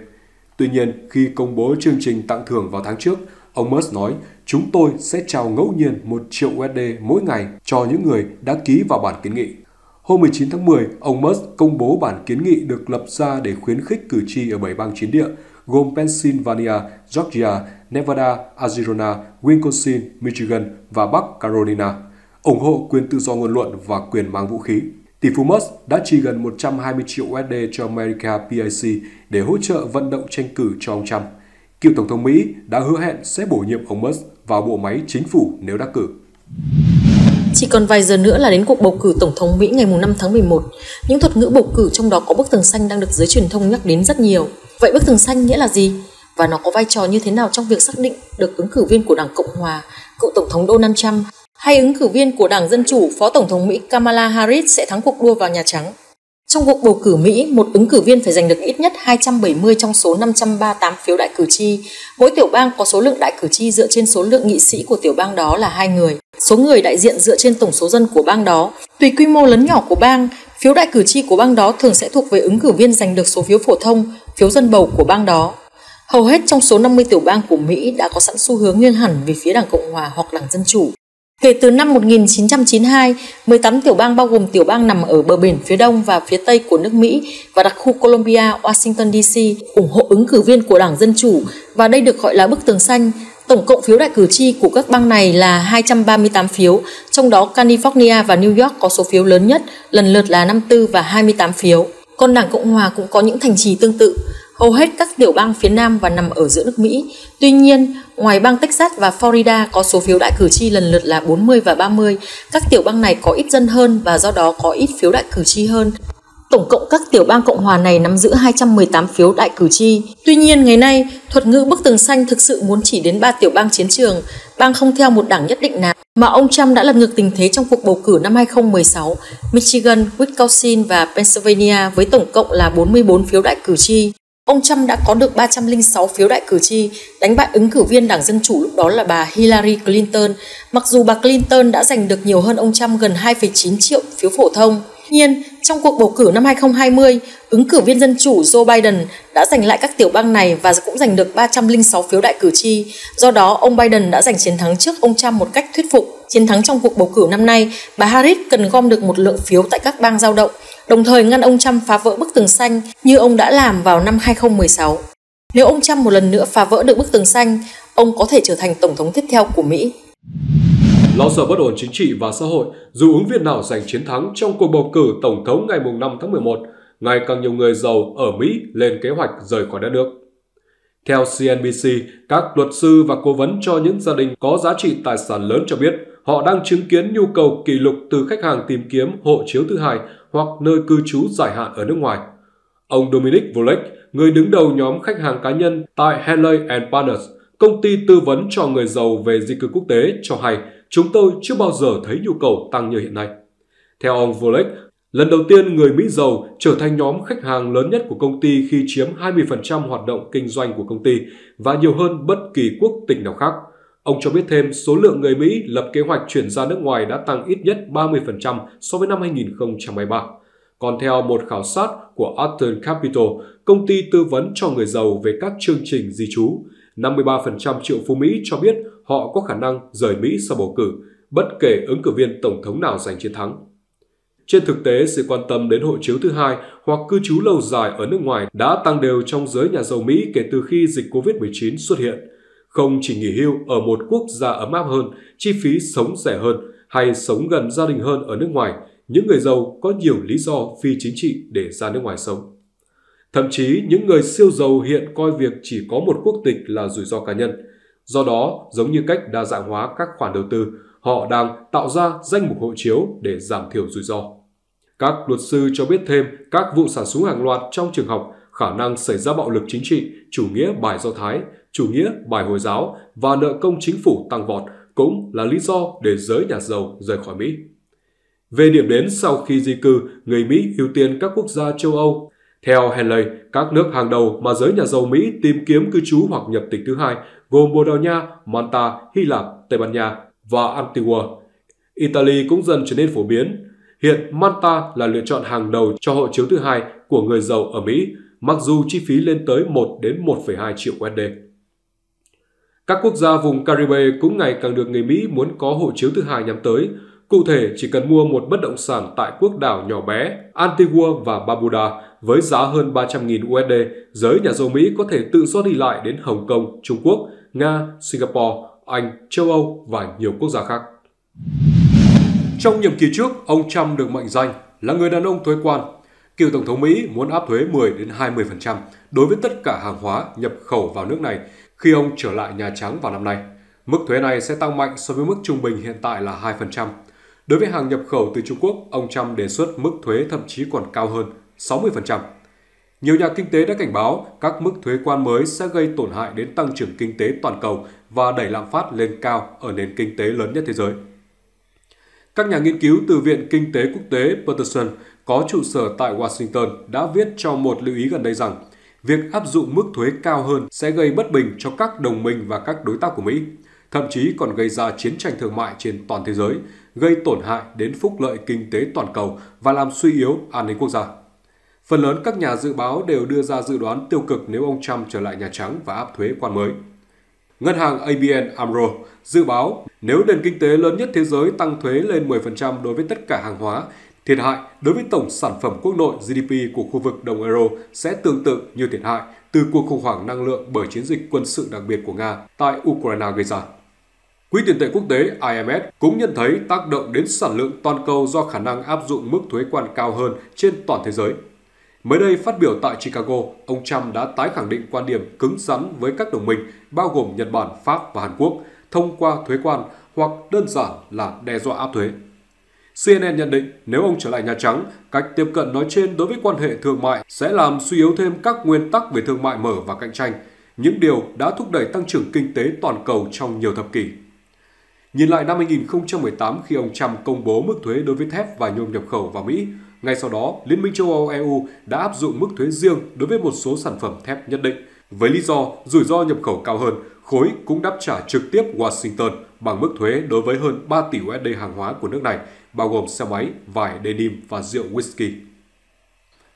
[SPEAKER 1] Tuy nhiên, khi công bố chương trình tặng thưởng vào tháng trước, ông Musk nói Chúng tôi sẽ trao ngẫu nhiên 1 triệu USD mỗi ngày cho những người đã ký vào bản kiến nghị. Hôm 19 tháng 10, ông Musk công bố bản kiến nghị được lập ra để khuyến khích cử tri ở 7 bang chiến địa, gồm Pennsylvania, Georgia, Nevada, Arizona, Wisconsin, Michigan và Bắc Carolina, ủng hộ quyền tự do ngôn luận và quyền mang vũ khí. Tỷ phú Musk đã chi gần 120 triệu USD cho America PAC để hỗ trợ vận động tranh cử cho ông Trump. Cựu Tổng thống Mỹ đã hứa hẹn sẽ bổ nhiệm ông Musk vào bộ máy chính phủ nếu đắc cử.
[SPEAKER 5] Chỉ còn vài giờ nữa là đến cuộc bầu cử Tổng thống Mỹ ngày 5 tháng 11, những thuật ngữ bầu cử trong đó có bức tường xanh đang được giới truyền thông nhắc đến rất nhiều. Vậy bức tường xanh nghĩa là gì? Và nó có vai trò như thế nào trong việc xác định được ứng cử viên của Đảng Cộng Hòa, cựu Tổng thống Donald Trump, hay ứng cử viên của Đảng Dân Chủ, Phó Tổng thống Mỹ Kamala Harris sẽ thắng cuộc đua vào Nhà Trắng? Trong cuộc bầu cử Mỹ, một ứng cử viên phải giành được ít nhất 270 trong số 538 phiếu đại cử tri. Mỗi tiểu bang có số lượng đại cử tri dựa trên số lượng nghị sĩ của tiểu bang đó là hai người. Số người đại diện dựa trên tổng số dân của bang đó. Tùy quy mô lớn nhỏ của bang, phiếu đại cử tri của bang đó thường sẽ thuộc về ứng cử viên giành được số phiếu phổ thông, phiếu dân bầu của bang đó. Hầu hết trong số 50 tiểu bang của Mỹ đã có sẵn xu hướng nghiêng hẳn về phía Đảng Cộng hòa hoặc Đảng Dân chủ. Kể từ năm 1992, 18 tiểu bang bao gồm tiểu bang nằm ở bờ biển phía đông và phía tây của nước Mỹ và đặc khu Columbia, Washington DC ủng hộ ứng cử viên của Đảng Dân Chủ và đây được gọi là bức tường xanh. Tổng cộng phiếu đại cử tri của các bang này là 238 phiếu, trong đó California và New York có số phiếu lớn nhất, lần lượt là 54 và 28 phiếu. Còn Đảng Cộng Hòa cũng có những thành trì tương tự hầu hết các tiểu bang phía Nam và nằm ở giữa nước Mỹ. Tuy nhiên, ngoài bang Texas và Florida có số phiếu đại cử tri lần lượt là 40 và 30, các tiểu bang này có ít dân hơn và do đó có ít phiếu đại cử tri hơn. Tổng cộng các tiểu bang Cộng hòa này nắm giữ 218 phiếu đại cử tri. Tuy nhiên, ngày nay, thuật ngữ bức tường xanh thực sự muốn chỉ đến ba tiểu bang chiến trường, bang không theo một đảng nhất định nào, mà ông Trump đã lật ngược tình thế trong cuộc bầu cử năm 2016, Michigan, Wisconsin và Pennsylvania với tổng cộng là 44 phiếu đại cử tri. Ông Trump đã có được 306 phiếu đại cử tri, đánh bại ứng cử viên Đảng Dân Chủ lúc đó là bà Hillary Clinton. Mặc dù bà Clinton đã giành được nhiều hơn ông Trump gần 2,9 triệu phiếu phổ thông, nhiên, trong cuộc bầu cử năm 2020, ứng cử viên dân chủ Joe Biden đã giành lại các tiểu bang này và cũng giành được 306 phiếu đại cử tri. Do đó, ông Biden đã giành chiến thắng trước ông Trump một cách thuyết phục. Chiến thắng trong cuộc bầu cử năm nay, bà Harris cần gom được một lượng phiếu tại các bang giao động đồng thời ngăn ông Trump phá vỡ bức tường xanh như ông đã làm vào năm 2016. Nếu ông Trump một lần nữa phá vỡ được bức tường xanh, ông có thể trở thành tổng thống tiếp theo của Mỹ.
[SPEAKER 1] Lo sợ bất ổn chính trị và xã hội, dù ứng viên nào giành chiến thắng trong cuộc bầu cử tổng thống ngày 5 tháng 11, ngày càng nhiều người giàu ở Mỹ lên kế hoạch rời khỏi đất nước. Theo CNBC, các luật sư và cố vấn cho những gia đình có giá trị tài sản lớn cho biết họ đang chứng kiến nhu cầu kỷ lục từ khách hàng tìm kiếm hộ chiếu thứ hai hoặc nơi cư trú dài hạn ở nước ngoài. Ông Dominic Volek, người đứng đầu nhóm khách hàng cá nhân tại Henley Partners, công ty tư vấn cho người giàu về di cư quốc tế, cho hay chúng tôi chưa bao giờ thấy nhu cầu tăng như hiện nay. Theo ông Volek, lần đầu tiên người Mỹ giàu trở thành nhóm khách hàng lớn nhất của công ty khi chiếm 20% hoạt động kinh doanh của công ty và nhiều hơn bất kỳ quốc tịch nào khác. Ông cho biết thêm số lượng người Mỹ lập kế hoạch chuyển ra nước ngoài đã tăng ít nhất 30% so với năm 2023. Còn theo một khảo sát của Arthur Capital, công ty tư vấn cho người giàu về các chương trình di trú, 53% triệu phú Mỹ cho biết họ có khả năng rời Mỹ sau bầu cử, bất kể ứng cử viên tổng thống nào giành chiến thắng. Trên thực tế, sự quan tâm đến hộ chiếu thứ hai hoặc cư trú lâu dài ở nước ngoài đã tăng đều trong giới nhà giàu Mỹ kể từ khi dịch COVID-19 xuất hiện – không chỉ nghỉ hưu ở một quốc gia ấm áp hơn, chi phí sống rẻ hơn hay sống gần gia đình hơn ở nước ngoài, những người giàu có nhiều lý do phi chính trị để ra nước ngoài sống. Thậm chí những người siêu giàu hiện coi việc chỉ có một quốc tịch là rủi ro cá nhân. Do đó, giống như cách đa dạng hóa các khoản đầu tư, họ đang tạo ra danh mục hộ chiếu để giảm thiểu rủi ro. Các luật sư cho biết thêm các vụ sản súng hàng loạt trong trường học, khả năng xảy ra bạo lực chính trị, chủ nghĩa bài do Thái, chủ nghĩa bài Hồi giáo và nợ công chính phủ tăng vọt cũng là lý do để giới nhà giàu rời khỏi Mỹ. Về điểm đến sau khi di cư, người Mỹ ưu tiên các quốc gia châu Âu. Theo Henley, các nước hàng đầu mà giới nhà giàu Mỹ tìm kiếm cư trú hoặc nhập tịch thứ hai gồm Bồ Đào Nha, Malta, Hy Lạp, Tây Ban Nha và Antigua. Italy cũng dần trở nên phổ biến. Hiện Malta là lựa chọn hàng đầu cho hộ chiếu thứ hai của người giàu ở Mỹ, mặc dù chi phí lên tới 1 đến 1,2 triệu USD. Các quốc gia vùng Caribe cũng ngày càng được người Mỹ muốn có hộ chiếu thứ hai nhắm tới. Cụ thể, chỉ cần mua một bất động sản tại quốc đảo nhỏ bé Antigua và Barbuda với giá hơn 300.000 USD, giới nhà giàu Mỹ có thể tự do đi lại đến Hồng Kông, Trung Quốc, Nga, Singapore, Anh, châu Âu và nhiều quốc gia khác. Trong nhiệm kỳ trước, ông Trump được mệnh danh là người đàn ông thuế quan. Cựu Tổng thống Mỹ muốn áp thuế 10 đến 20% đối với tất cả hàng hóa nhập khẩu vào nước này – khi ông trở lại Nhà Trắng vào năm nay. Mức thuế này sẽ tăng mạnh so với mức trung bình hiện tại là 2%. Đối với hàng nhập khẩu từ Trung Quốc, ông Trump đề xuất mức thuế thậm chí còn cao hơn 60%. Nhiều nhà kinh tế đã cảnh báo các mức thuế quan mới sẽ gây tổn hại đến tăng trưởng kinh tế toàn cầu và đẩy lạm phát lên cao ở nền kinh tế lớn nhất thế giới. Các nhà nghiên cứu từ Viện Kinh tế Quốc tế Peterson có trụ sở tại Washington đã viết cho một lưu ý gần đây rằng việc áp dụng mức thuế cao hơn sẽ gây bất bình cho các đồng minh và các đối tác của Mỹ, thậm chí còn gây ra chiến tranh thương mại trên toàn thế giới, gây tổn hại đến phúc lợi kinh tế toàn cầu và làm suy yếu an ninh quốc gia. Phần lớn các nhà dự báo đều đưa ra dự đoán tiêu cực nếu ông Trump trở lại Nhà Trắng và áp thuế quan mới. Ngân hàng ABN AMRO dự báo nếu nền kinh tế lớn nhất thế giới tăng thuế lên 10% đối với tất cả hàng hóa Thiệt hại đối với tổng sản phẩm quốc nội GDP của khu vực đồng euro sẽ tương tự như thiệt hại từ cuộc khủng hoảng năng lượng bởi chiến dịch quân sự đặc biệt của Nga tại Ukraine gây ra. Quỹ tiền tệ quốc tế IMF cũng nhận thấy tác động đến sản lượng toàn cầu do khả năng áp dụng mức thuế quan cao hơn trên toàn thế giới. Mới đây phát biểu tại Chicago, ông Trump đã tái khẳng định quan điểm cứng rắn với các đồng minh bao gồm Nhật Bản, Pháp và Hàn Quốc thông qua thuế quan hoặc đơn giản là đe dọa áp thuế. CNN nhận định nếu ông trở lại Nhà Trắng, cách tiếp cận nói trên đối với quan hệ thương mại sẽ làm suy yếu thêm các nguyên tắc về thương mại mở và cạnh tranh, những điều đã thúc đẩy tăng trưởng kinh tế toàn cầu trong nhiều thập kỷ. Nhìn lại năm 2018 khi ông Trump công bố mức thuế đối với thép và nhôm nhập khẩu vào Mỹ, ngay sau đó Liên minh châu Âu EU đã áp dụng mức thuế riêng đối với một số sản phẩm thép nhất định, với lý do rủi ro nhập khẩu cao hơn, khối cũng đáp trả trực tiếp Washington bằng mức thuế đối với hơn 3 tỷ USD hàng hóa của nước này bao gồm xe máy, vải denim và rượu whisky.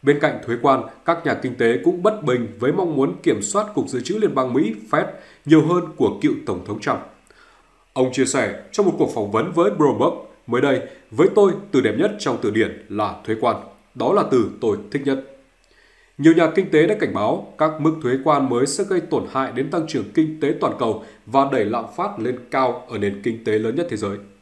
[SPEAKER 1] Bên cạnh thuế quan, các nhà kinh tế cũng bất bình với mong muốn kiểm soát Cục Dự trữ Liên bang Mỹ Fed nhiều hơn của cựu Tổng thống Trump. Ông chia sẻ trong một cuộc phỏng vấn với Bloomberg mới đây, với tôi từ đẹp nhất trong từ điển là thuế quan. Đó là từ tôi thích nhất. Nhiều nhà kinh tế đã cảnh báo các mức thuế quan mới sẽ gây tổn hại đến tăng trưởng kinh tế toàn cầu và đẩy lạm phát lên cao ở nền kinh tế lớn nhất thế giới.